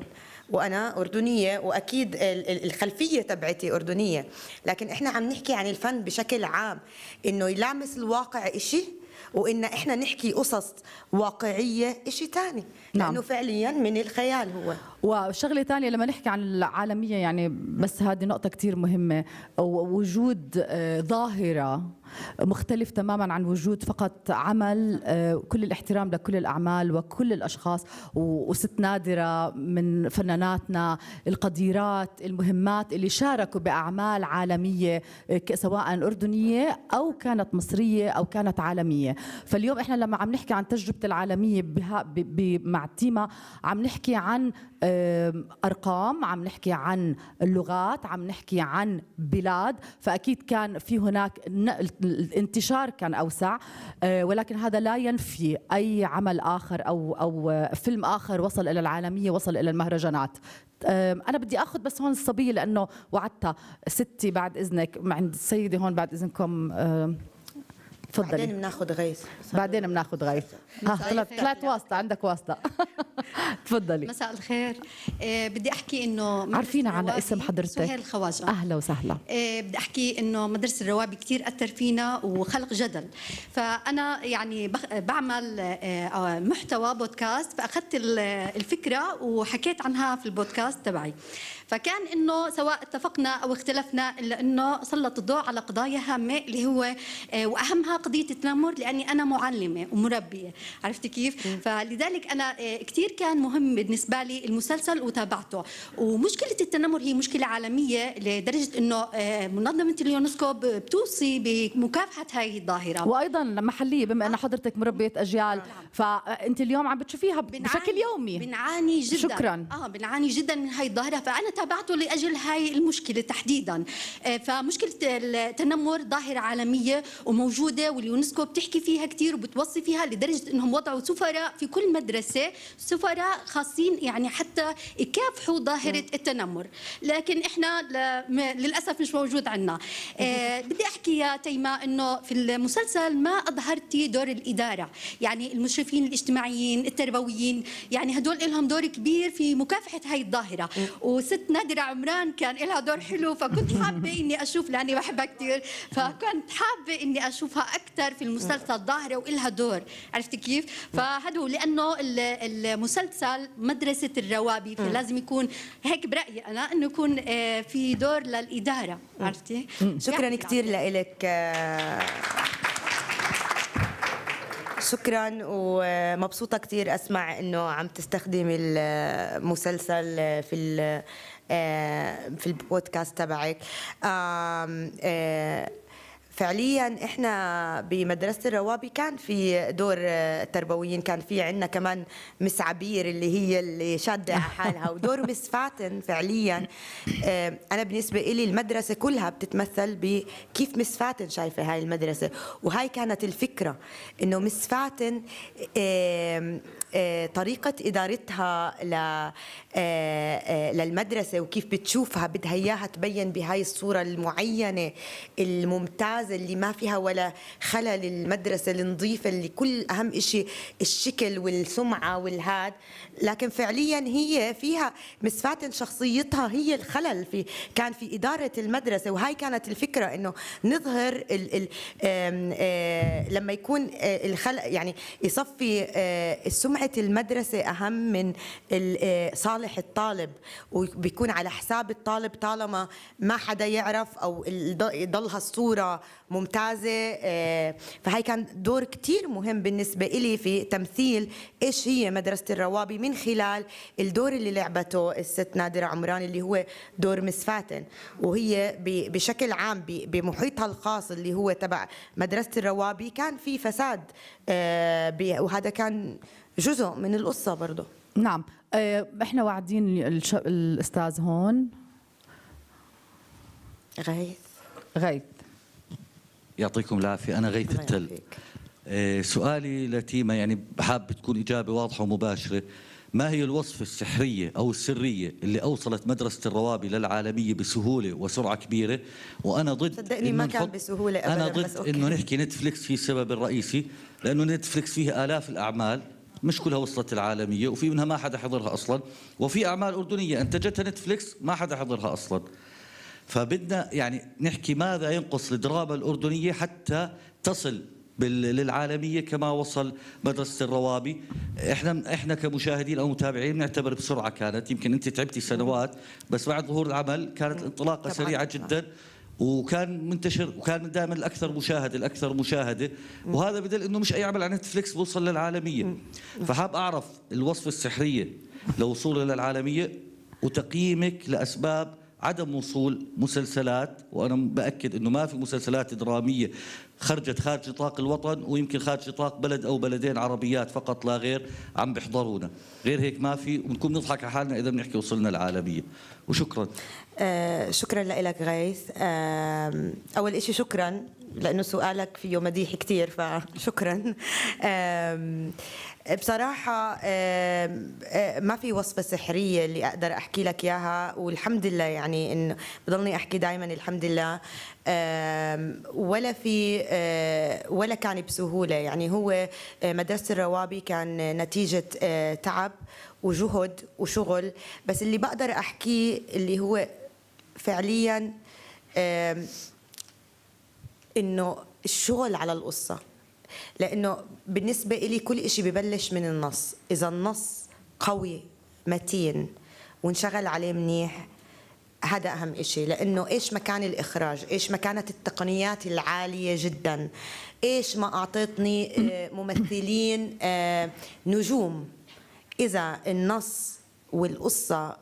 Speaker 2: وانا اردنيه واكيد الخلفيه تبعتي اردنيه لكن احنا عم نحكي عن الفن بشكل عام انه يلامس الواقع شيء وان احنا نحكي قصص واقعيه شيء ثاني نعم. لانه فعليا من الخيال هو
Speaker 1: وشغله ثانيه لما نحكي عن العالميه يعني بس هذه نقطه كثير مهمه ووجود آه، ظاهره مختلف تماما عن وجود فقط عمل آه، كل الاحترام لكل الأعمال وكل الأشخاص وست نادرة من فناناتنا القديرات المهمات اللي شاركوا بأعمال عالمية آه، سواء أردنية أو كانت مصرية أو كانت عالمية فاليوم إحنا لما عم نحكي عن تجربة العالمية مع تيما عم نحكي عن ارقام عم نحكي عن اللغات عم نحكي عن بلاد فاكيد كان في هناك الانتشار كان اوسع أه، ولكن هذا لا ينفي اي عمل اخر او او فيلم اخر وصل الى العالميه وصل الى المهرجانات انا بدي اخذ بس هون الصبيه لانه وعدتها ستي بعد اذنك عند السيده هون بعد اذنكم تفضلي بعدين بناخذ غيث بعدين بناخذ غيث ها طلعت طلعت واسطه عندك واسطه [laughs] تفضلي مساء
Speaker 8: الخير آه، بدي احكي انه عارفين على اسم حضرتك سهيل الخواجه اهلا وسهلا آه، بدي احكي انه مدرسه الروابي كثير اثر فينا وخلق جدل فانا يعني بعمل آه، محتوى بودكاست فاخذت الفكره وحكيت عنها في البودكاست تبعي فكان انه سواء اتفقنا او اختلفنا الا انه سلط الضوء على قضايا هامه اللي هو آه، واهمها قضيه التنمر لاني انا معلمه ومربيه عرفتي كيف فلذلك انا آه، كثير كان مهم بالنسبه لي المسلسل وتابعته ومشكله التنمر هي مشكله عالميه لدرجه انه آه، منظمه اليونسكو بتوصي
Speaker 1: بمكافحه هذه الظاهره وايضا محليه بما ان حضرتك مربيه اجيال نعم. فانت اليوم عم بتشوفيها بشكل يومي بنعاني جدا شكرا اه بنعاني جدا من هاي الظاهره فانا
Speaker 8: تابعته لاجل هاي المشكله تحديدا آه، فمشكله التنمر ظاهره عالميه وموجوده واليونسكو بتحكي فيها كثير وبتوصي فيها لدرجه انهم وضعوا سفراء في كل مدرسه سفراء خاصين يعني حتى يكافحوا ظاهره التنمر لكن احنا للاسف مش موجود عندنا آه، بدي احكي يا تيما انه في المسلسل ما اظهرتي دور الاداره يعني المشرفين الاجتماعيين التربويين يعني هدول لهم دور كبير في مكافحه هاي الظاهره وست نادرة عمران كان لها دور حلو فكنت حابة [laughs] إني أشوف لأني بحبها كثير فكنت حابة إني أشوفها أكثر في المسلسل ظاهرة وإلها دور عرفتي كيف؟ فهدو لأنه المسلسل مدرسة الروابي فلازم يكون هيك برأيي أنا إنه يكون آه، في دور للإدارة عرفتي؟
Speaker 2: شكرا كثير لك شكرا ومبسوطه كثير اسمع انه عم تستخدمي المسلسل في آه، في البودكاست تبعك آه، فعليا احنا بمدرسه الروابي كان في دور التربويين كان في عندنا كمان مس عبير اللي هي اللي شاده [laughs] حالها ودور مس فاتن فعليا آه، انا بالنسبه لي المدرسه كلها بتتمثل بكيف مس فاتن شايفه هاي المدرسه وهاي كانت الفكره انه مس فاتن آه، طريقه ادارتها آه، للمدرسه وكيف بتشوفها بدها اياها تبين بهاي الصوره المعينه الممتازه اللي ما فيها ولا خلل المدرسه النظيفه اللي كل اهم شيء الشكل والسمعه والهاد لكن فعليا هي فيها مسفات شخصيتها هي الخلل في كان في اداره المدرسه وهي كانت الفكره انه نظهر الـ الـ لما يكون الخلق يعني يصفي سمعه المدرسه اهم من صالح الطالب وبيكون على حساب الطالب طالما ما حدا يعرف او ضلها الصوره ممتازه آه، فهي كان دور كثير مهم بالنسبه إلي في تمثيل ايش هي مدرسه الروابي من خلال الدور اللي لعبته الست نادره عمران اللي هو دور مس فاتن وهي بشكل عام بمحيطها الخاص اللي هو تبع مدرسه الروابي كان في فساد آه، وهذا كان جزء من القصه برضه
Speaker 1: نعم آه، احنا واعدين الاستاذ هون غيث غيث
Speaker 6: يعطيكم العافية أنا غيث التل آه، سؤالي لتيما يعني حاب تكون إجابة واضحة ومباشرة ما هي الوصفة السحرية أو السرية اللي أوصلت مدرسة الروابي للعالمية بسهولة وسرعة كبيرة وأنا ضد صدقني ما كان
Speaker 2: بسهولة أبدا أنا ضد إنه نحكي
Speaker 6: نتفليكس هي السبب الرئيسي لأنه نتفليكس فيها آلاف الأعمال مش كلها وصلت العالمية وفي منها ما حدا حضرها أصلا وفي أعمال أردنية أنتجتها نتفليكس ما حدا حضرها أصلا فبدنا يعني نحكي ماذا ينقص للدراما الأردنية حتى تصل للعالميه كما وصل مدرسه الروابي احنا احنا كمشاهدين او متابعين بنعتبر بسرعه كانت يمكن انت تعبتي سنوات بس بعد ظهور العمل كانت نعم. انطلاقه سريعه جدا وكان منتشر وكان دائما الاكثر مشاهده الاكثر مشاهده وهذا بدل انه مش اي عمل على نتفليكس بوصل للعالميه فحاب اعرف الوصفه السحريه لوصوله للعالميه وتقييمك لاسباب عدم وصول مسلسلات وانا باكد انه ما في مسلسلات دراميه خرجت خارج نطاق الوطن ويمكن خارج نطاق بلد او بلدين عربيات فقط لا غير عم بيحضرونا غير هيك ما في ونكون نضحك على حالنا اذا بنحكي وصلنا العالميه وشكرا
Speaker 2: آه شكرا لك غيث آه اول شيء شكرا لانه سؤالك فيه مديح كثير فشكرا بصراحة ما في وصفة سحرية اللي أقدر أحكي لك إياها والحمد لله يعني إنه بضلني أحكي دائما الحمد لله ولا في ولا كان بسهولة يعني هو مدرسة الروابي كان نتيجة تعب وجهد وشغل بس اللي بقدر أحكيه اللي هو فعليا انه الشغل على القصه لانه بالنسبه لي كل شيء ببلش من النص اذا النص قوي متين ونشغل عليه منيح هذا اهم شيء لانه ايش مكان الاخراج ايش مكانه التقنيات العاليه جدا ايش ما اعطتني آه، ممثلين آه، نجوم اذا النص والقصه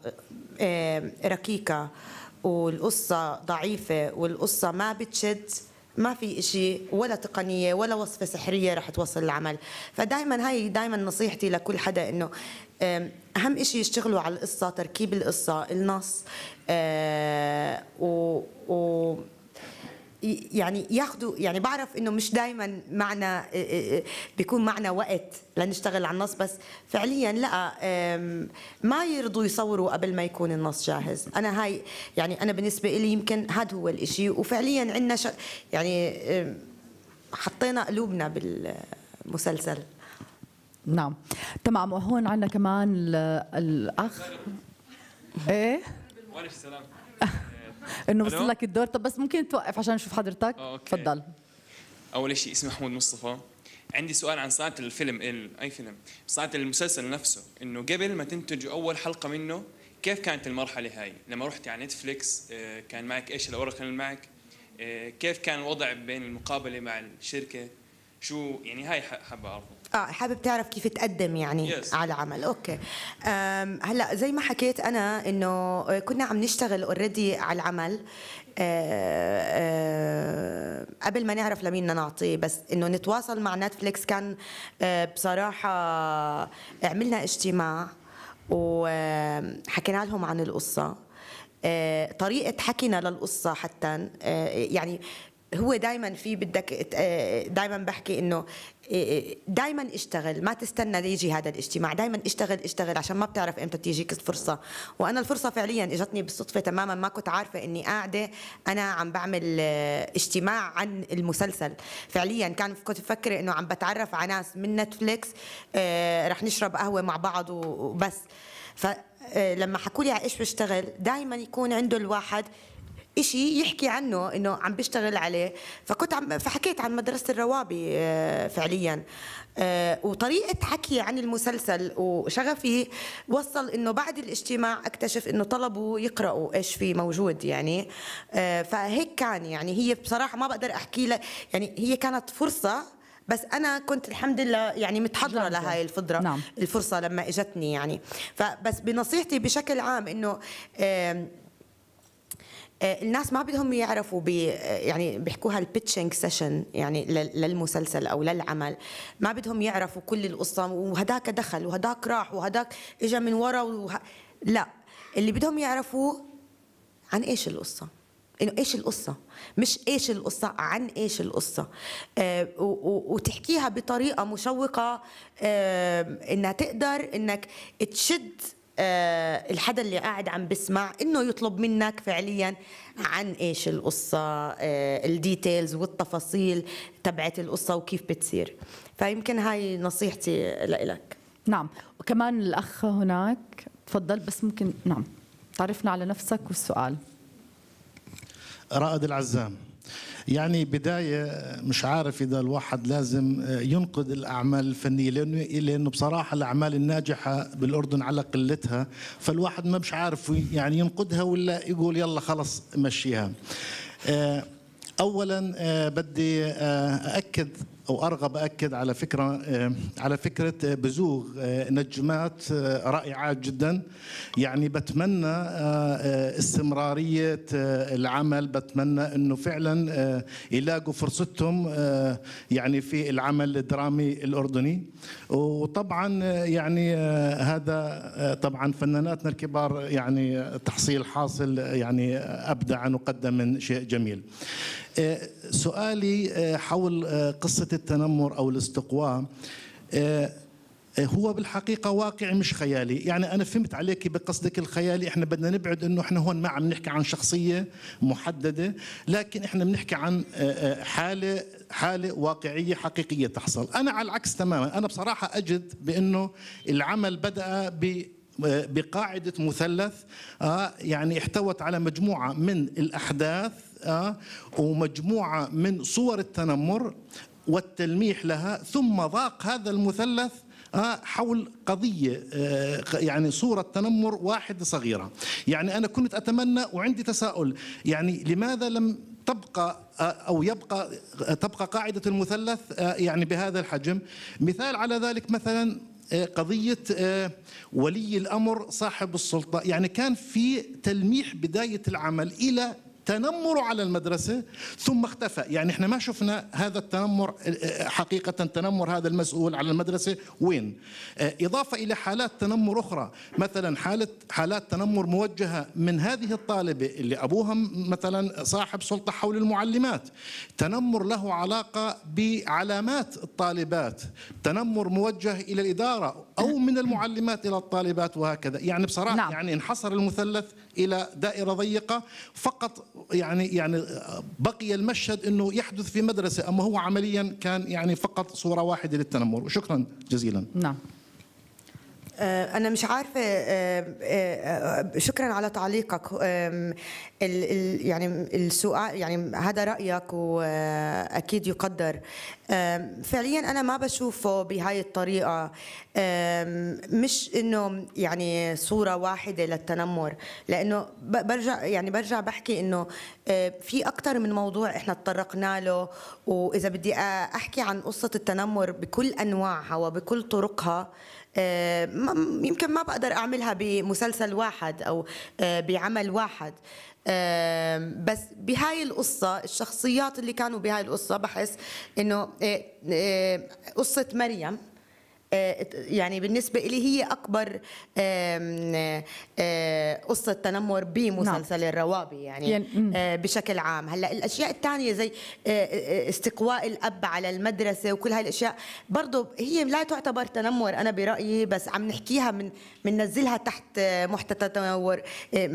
Speaker 2: آه، ركيكه والقصه ضعيفه والقصه ما بتشد ما في شيء ولا تقنيه ولا وصفه سحريه رح توصل العمل فدائما هاي دائما نصيحتي لكل حدا انه اهم شيء يشتغلوا على القصه تركيب القصه النص أه و, و يعني ياخذوا يعني بعرف انه مش دائما معنا آه، آه، آه، بيكون معنا وقت لنشتغل على النص بس فعليا لا ما يرضوا يصوروا قبل ما يكون النص جاهز انا هاي يعني انا بالنسبه لي يمكن هذا هو الإشي وفعليا عندنا يعني
Speaker 1: حطينا قلوبنا بالمسلسل نعم تمام وهون عندنا كمان الاخ ايه انه وصل لك الدور طب بس ممكن توقف عشان نشوف حضرتك تفضل
Speaker 4: اول شيء اسمي محمود مصطفى عندي سؤال عن صناعه الفيلم اي فيلم صناعه المسلسل نفسه انه قبل ما تنتجوا اول حلقه منه كيف كانت المرحله هاي لما رحت على نتفليكس آه، كان معك ايش الاوراق اللي معك آه، كيف كان الوضع بين المقابله مع الشركه شو يعني هاي حابه اعرفه
Speaker 2: اه حابب تعرف كيف تقدم يعني yes. على عمل اوكي هلا زي ما حكيت انا انه آه، كنا عم نشتغل اوريدي على العمل آه، آه، قبل ما نعرف لمين بدنا نعطيه بس انه نتواصل مع نتفليكس كان بصراحه عملنا اجتماع وحكينا لهم عن القصه طريقة حكينا للقصة حتى يعني هو دائما في بدك آه، دائما بحكي انه آه، آه، دائما اشتغل ما تستنى ليجي هذا الاجتماع دائما اشتغل اشتغل عشان ما بتعرف امتى تيجيك الفرصه وانا الفرصه فعليا اجتني بالصدفه تماما ما كنت عارفه اني قاعده انا عم بعمل اجتماع عن المسلسل فعليا كان كنت مفكره انه عم بتعرف على ناس من نتفليكس رح نشرب قهوه مع بعض وبس فلما حكوا لي على ايش بشتغل دائما يكون عنده الواحد إشي يحكي عنه إنه عم بشتغل عليه فكنت عم فحكيت عن مدرسة الروابي آه، فعليا آه، وطريقة حكي عن المسلسل وشغفي وصل إنه بعد الاجتماع أكتشف إنه طلبوا يقرأوا إيش في موجود يعني آه، فهيك كان يعني هي بصراحة ما بقدر أحكي لك يعني هي كانت فرصة بس انا كنت الحمد لله يعني متحضره لهي الفضره نعم. الفرصه لما اجتني يعني فبس بنصيحتي بشكل عام انه آه، الناس ما بدهم يعرفوا بي آه، يعني بيحكوها البيتشنج سيشن يعني للمسلسل او للعمل ما بدهم يعرفوا كل القصه وهداك دخل وهداك راح وهداك اجى من ورا وه... لا اللي بدهم يعرفوا عن ايش القصه انه ايش القصه مش ايش القصه عن ايش القصه آه وتحكيها بطريقه مشوقه آه انها تقدر انك تشد آه، الحدا اللي قاعد عم بسمع انه يطلب منك فعليا عن ايش القصه آه، الديتيلز والتفاصيل
Speaker 1: تبعت القصه وكيف بتصير فيمكن هاي نصيحتي لك نعم وكمان الاخ هناك تفضل بس ممكن نعم تعرفنا على نفسك والسؤال
Speaker 7: رائد العزام يعني بداية مش عارف إذا الواحد لازم آه، ينقد الأعمال الفنية لأنه لأنه بصراحة الأعمال الناجحة بالأردن على قلتها فالواحد ما مش عارف يعني ينقدها ولا يقول يلا خلص مشيها آه، أولا آه، بدي أأكد او ارغب اكد على فكره على فكره آه، بزوغ آه، نجمات آه، رائعات جدا يعني بتمنى استمراريه العمل بتمنى انه فعلا يلاقوا فرصتهم يعني في العمل الدرامي الاردني وطبعا يعني هذا طبعا فناناتنا الكبار يعني تحصيل حاصل يعني ابدع وقدم من شيء جميل آه، سؤالي آه، حول آه، قصة التنمر أو الاستقوام هو بالحقيقة واقع مش خيالي يعني أنا فهمت عليك بقصدك الخيالي إحنا بدنا نبعد أنه إحنا هون ما عم نحكي عن شخصية محددة لكن إحنا بنحكي عن حالة حالة واقعية حقيقية تحصل أنا على العكس تماما أنا بصراحة أجد بأنه العمل بدأ ب بقاعدة مثلث يعني احتوت على مجموعة من الأحداث ومجموعة من صور التنمر والتلميح لها ثم ضاق هذا المثلث آه، حول قضية آه، يعني صورة تنمر واحدة صغيرة يعني أنا كنت أتمنى وعندي تساؤل يعني لماذا لم تبقى آه، أو يبقى تبقى قاعدة المثلث يعني بهذا الحجم مثال على ذلك مثلا قضية ولي الأمر صاحب السلطة يعني كان في تلميح بداية العمل إلى تنمر على المدرسة ثم اختفى يعني احنا ما شفنا هذا التنمر حقيقة تنمر هذا المسؤول على المدرسة وين آه، إضافة إلى حالات تنمر أخرى مثلا حالة حالات تنمر موجهة من هذه الطالبة اللي أبوها مثلا صاحب سلطة حول المعلمات تنمر له علاقة بعلامات الطالبات تنمر موجه إلى الإدارة أو من المعلمات إلى الطالبات وهكذا يعني بصراحة نعم. يعني انحصر المثلث الى دائره ضيقه فقط يعني يعني بقي المشهد انه يحدث في مدرسه اما هو عمليا كان يعني فقط صوره واحده للتنمر وشكرا جزيلا نعم
Speaker 2: آه، أنا مش عارفة آه، آه، شكرا على تعليقك يعني السؤال يعني هذا رأيك وأكيد يقدر فعليا أنا ما بشوفه بهاي الطريقة مش إنه يعني صورة واحدة للتنمر لأنه برجع يعني برجع بحكي إنه في أكثر من موضوع إحنا تطرقنا له وإذا بدي أحكي عن قصة التنمر بكل أنواعها وبكل طرقها آه، يمكن ما بقدر اعملها بمسلسل واحد او آه، بعمل واحد آه، بس بهاي القصة الشخصيات اللي كانوا بهاي القصة بحس إنه قصة مريم آه، يعني بالنسبة لي هي أكبر آه، قصة تنمر بمسلسل نعم. الروابي يعني, يعني، آه، بشكل عام هلا الأشياء الثانية زي استقواء الأب على المدرسة وكل هاي الأشياء برضو هي لا تعتبر تنمر أنا برأيي بس عم نحكيها من بننزلها تحت محتوى التنمر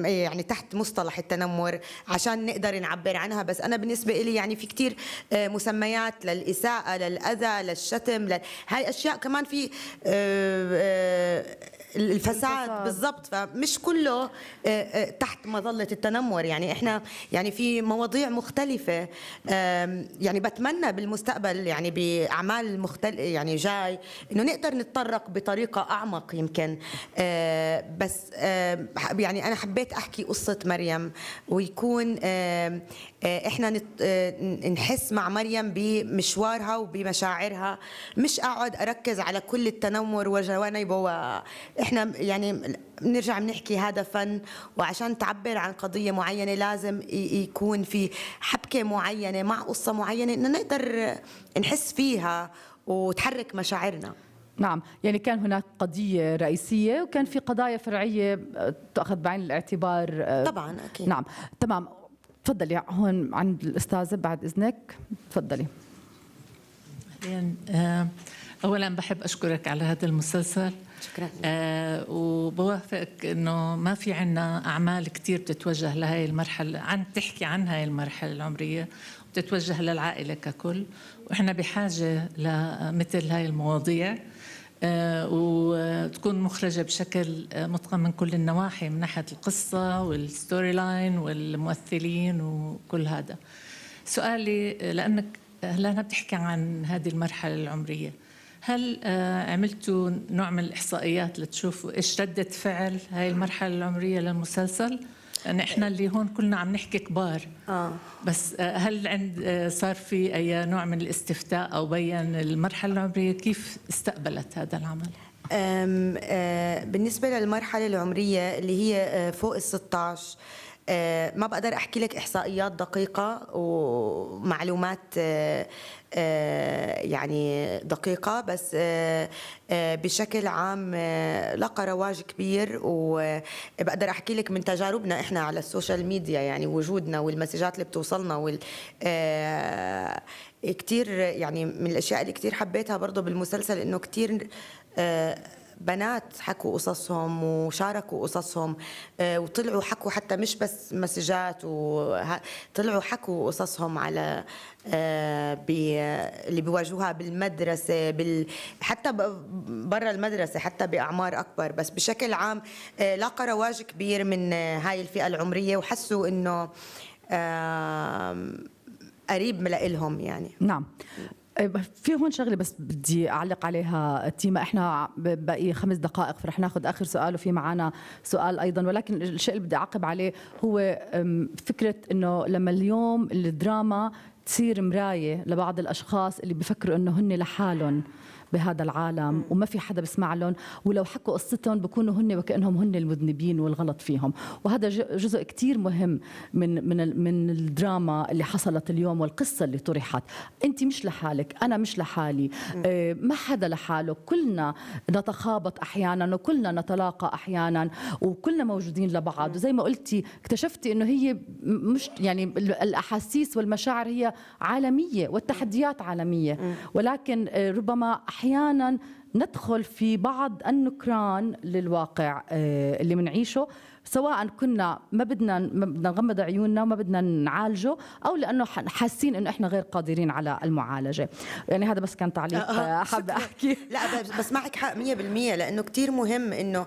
Speaker 2: يعني تحت مصطلح التنمر عشان نقدر نعبر عنها بس أنا بالنسبة لي يعني في كتير مسميات للإساءة للأذى للشتم هاي أشياء كمان في Euh, euh, الفساد بالضبط فمش كله آه، آه، تحت مظله التنمر يعني احنا يعني في مواضيع مختلفه يعني بتمنى بالمستقبل يعني باعمال مختل يعني جاي انه نقدر نتطرق بطريقه اعمق يمكن آه، بس يعني انا حبيت احكي قصه مريم ويكون احنا نحس مع مريم بمشوارها وبمشاعرها مش اقعد اركز على كل التنمر وجوانبه احنا يعني بنرجع بنحكي هذا فن وعشان تعبر عن قضيه معينه لازم يكون في حبكه معينه مع قصه معينه انه نقدر
Speaker 1: نحس فيها وتحرك مشاعرنا نعم يعني كان هناك قضية رئيسية وكان في قضايا فرعية آه، تأخذ بعين الاعتبار آه، طبعا أكيد نعم تمام تفضلي هون عند الأستاذة بعد إذنك تفضلي أهلين آه، أولا بحب أشكرك على هذا المسلسل شكرا آه وبوافقك انه ما في عنا اعمال كثير بتتوجه لهي المرحله عن تحكي عن هاي المرحله العمريه وتتوجه للعائله ككل واحنا بحاجه لمثل هاي المواضيع آه، وتكون
Speaker 3: مخرجه بشكل آه، متقن من كل النواحي من ناحيه القصه والستوري لاين والممثلين وكل هذا سؤالي لانك هلا بتحكي
Speaker 1: عن هذه المرحله العمريه هل آه، عملتوا نوع من الإحصائيات لتشوفوا إيش ردة فعل هاي المرحلة العمرية للمسلسل؟ نحن اللي هون كلنا عم نحكي كبار آه. بس آه، هل عند آه، صار في اي نوع من الاستفتاء او بين المرحله العمريه كيف استقبلت هذا العمل
Speaker 2: بالنسبة للمرحلة العمرية اللي هي فوق ال 16 آه، ما بقدر احكي لك احصائيات دقيقه ومعلومات آه، آه، يعني دقيقه بس بشكل عام لقى رواج كبير وبقدر احكي لك من تجاربنا احنا على السوشيال ميديا يعني وجودنا والمسجات اللي بتوصلنا وال كتير يعني من الاشياء اللي كتير حبيتها برضه بالمسلسل انه كتير بنات حكوا قصصهم وشاركوا قصصهم آه، وطلعوا حكوا حتى مش بس مسجات وطلعوا حكوا قصصهم على آه، اللي بيواجهوها بالمدرسة بال حتى برا المدرسة حتى بأعمار أكبر بس بشكل عام آه، لاقى رواج كبير من هاي الفئة العمرية وحسوا إنه قريب لإلهم يعني
Speaker 1: نعم إيه، في هون شغله بس بدي اعلق عليها تيما احنا باقي خمس دقائق فرح ناخذ اخر سؤال وفي معنا سؤال ايضا ولكن الشيء اللي بدي اعقب عليه هو فكره انه لما اليوم الدراما تصير مرايه لبعض الاشخاص اللي بفكروا انه هن لحالهم بهذا العالم وما في حدا بسمع لهم ولو حكوا قصتهم بكونوا هن وكانهم هن المذنبين والغلط فيهم وهذا جزء كثير مهم من من من الدراما اللي حصلت اليوم والقصه اللي طرحت انت مش لحالك انا مش لحالي آه، ما حدا لحاله كلنا نتخابط احيانا وكلنا نتلاقى احيانا وكلنا موجودين لبعض وزي ما قلتي اكتشفتي انه هي مش يعني الاحاسيس والمشاعر هي عالميه والتحديات عالميه ولكن آه، ربما أحيانا احيانا ندخل في بعض النكران للواقع آه، اللي بنعيشه سواء كنا ما بدنا ما بدنا نغمض عيوننا ما بدنا نعالجه او لانه حاسين انه احنا غير قادرين على المعالجه يعني هذا بس كان تعليق احب آه، آه، حابه
Speaker 2: احكي لا بس معك حق 100% لانه كثير مهم انه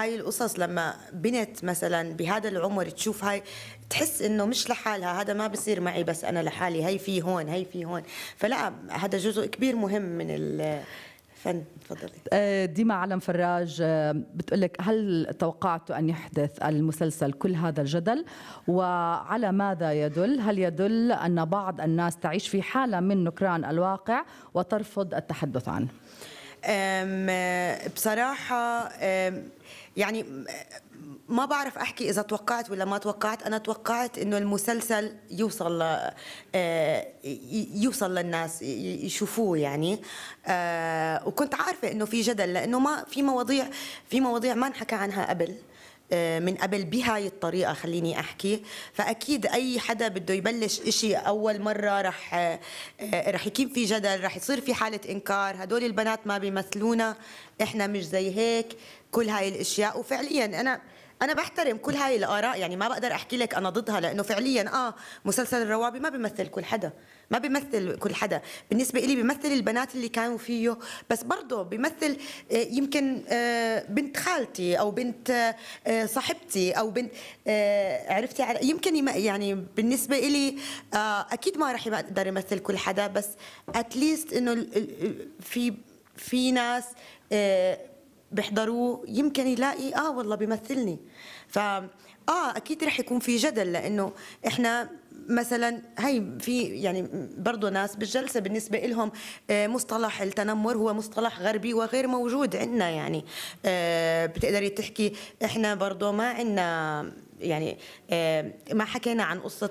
Speaker 2: هاي القصص لما بنت مثلا بهذا العمر تشوف هاي تحس انه مش لحالها هذا ما بصير معي بس انا لحالي هي في هون هي في هون فلا هذا جزء كبير مهم من الفن تفضلي
Speaker 1: أه، ديما علم فراج أه، بتقول لك هل توقعت ان يحدث المسلسل كل هذا الجدل وعلى ماذا يدل هل يدل ان بعض الناس تعيش في حاله من نكران الواقع وترفض التحدث عنه
Speaker 2: بصراحه يعني ما بعرف احكي اذا توقعت ولا ما توقعت انا توقعت انه المسلسل يوصل ل... آه، يوصل للناس يشوفوه يعني آه، وكنت عارفه انه في جدل لانه ما في مواضيع في مواضيع ما انحكى عنها قبل آه، من قبل بهاي الطريقة خليني أحكي فأكيد أي حدا بده يبلش إشي أول مرة رح رح يكون في جدل رح يصير في حالة إنكار هدول البنات ما بيمثلونا إحنا مش زي هيك كل هاي الأشياء وفعليا أنا انا بحترم كل هاي الاراء يعني ما بقدر احكي لك انا ضدها لانه فعليا اه مسلسل الروابي ما بيمثل كل حدا ما بيمثل كل حدا بالنسبه لي بيمثل البنات اللي كانوا فيه بس برضه بيمثل آه، يمكن آه، بنت خالتي او بنت آه، صاحبتي او بنت عرفتي يمكن يعني بالنسبه لي اكيد ما راح يقدر يمثل كل حدا بس اتليست انه في في ناس بيحضروه يمكن يلاقي اه والله بيمثلني ف اه اكيد رح يكون في جدل لانه احنا مثلا هي في يعني برضه ناس بالجلسه بالنسبه لهم آه مصطلح التنمر هو مصطلح غربي وغير موجود عندنا يعني آه بتقدري تحكي احنا برضه ما عندنا يعني آه ما حكينا عن قصه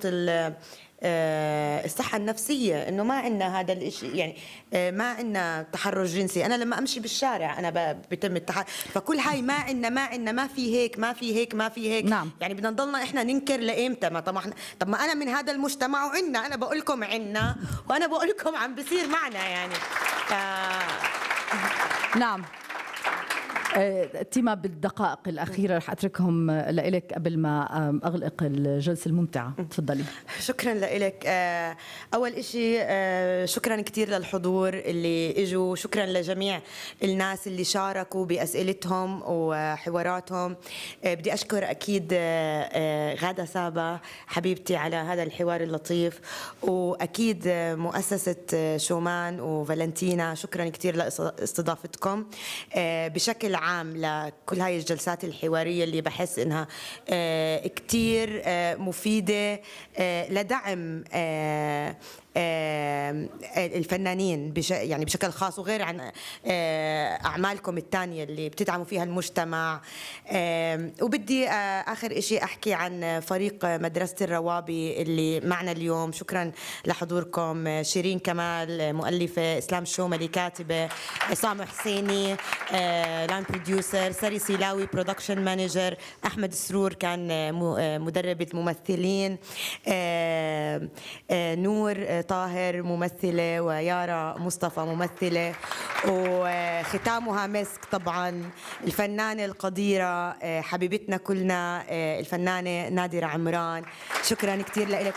Speaker 2: آه، الصحة النفسية إنه ما عندنا هذا الشيء يعني آه، ما عندنا تحرش جنسي أنا لما أمشي بالشارع أنا بتم التحرش فكل هاي ما عندنا ما عندنا ما في هيك ما في هيك ما في هيك نعم. يعني بدنا نضلنا إحنا ننكر لإمتى ما طب احنا طب ما أنا من هذا المجتمع وعنا أنا بقول لكم عنا وأنا بقول لكم عم بصير معنا يعني ف...
Speaker 1: نعم تيما بالدقائق الأخيرة رح أتركهم لإلك قبل ما أغلق الجلسة الممتعة تفضلي
Speaker 2: شكرا لإلك آه، أول إشي آه، شكرا كثير للحضور اللي إجوا شكرا لجميع الناس اللي شاركوا بأسئلتهم وحواراتهم آه، بدي أشكر أكيد غادة سابا حبيبتي على هذا الحوار اللطيف وأكيد مؤسسة شومان وفالنتينا شكرا كثير لاستضافتكم بشكل عام لكل هاي الجلسات الحوارية اللي بحس إنها آه، كتير آه، مفيدة آه، لدعم الفنانين يعني بشكل خاص وغير عن آه، اعمالكم الثانيه اللي بتدعموا فيها المجتمع وبدي آه، اخر شيء احكي عن فريق مدرسه الروابي اللي معنا اليوم شكرا لحضوركم شيرين كمال مؤلفه اسلام شوملي كاتبه عصام حسيني لاين آه، بروديوسر ساري سيلاوي برودكشن مانجر احمد سرور كان مدربه ممثلين نور طاهر ممثلة ويارا مصطفى ممثلة وختامها مسك طبعا الفنانة القديرة آه، حبيبتنا كلنا آه، الفنانة نادرة عمران شكرا كثير لك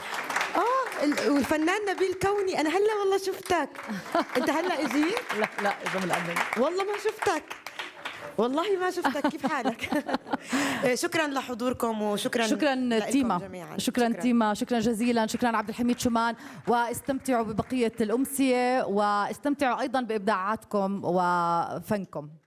Speaker 2: اه والفنان نبيل كوني انا هلا والله شفتك انت هلا اجيت
Speaker 1: لا لا اليوم الاول
Speaker 2: والله ما شفتك
Speaker 1: والله ما شفتك كيف حالك [laughs] آه، شكرا لحضوركم وشكرا شكرا تيما جميعاً. شكرا, شكرا تيما شكرا جزيلا شكرا عبد الحميد شمان واستمتعوا ببقيه الامسيه واستمتعوا ايضا بابداعاتكم وفنكم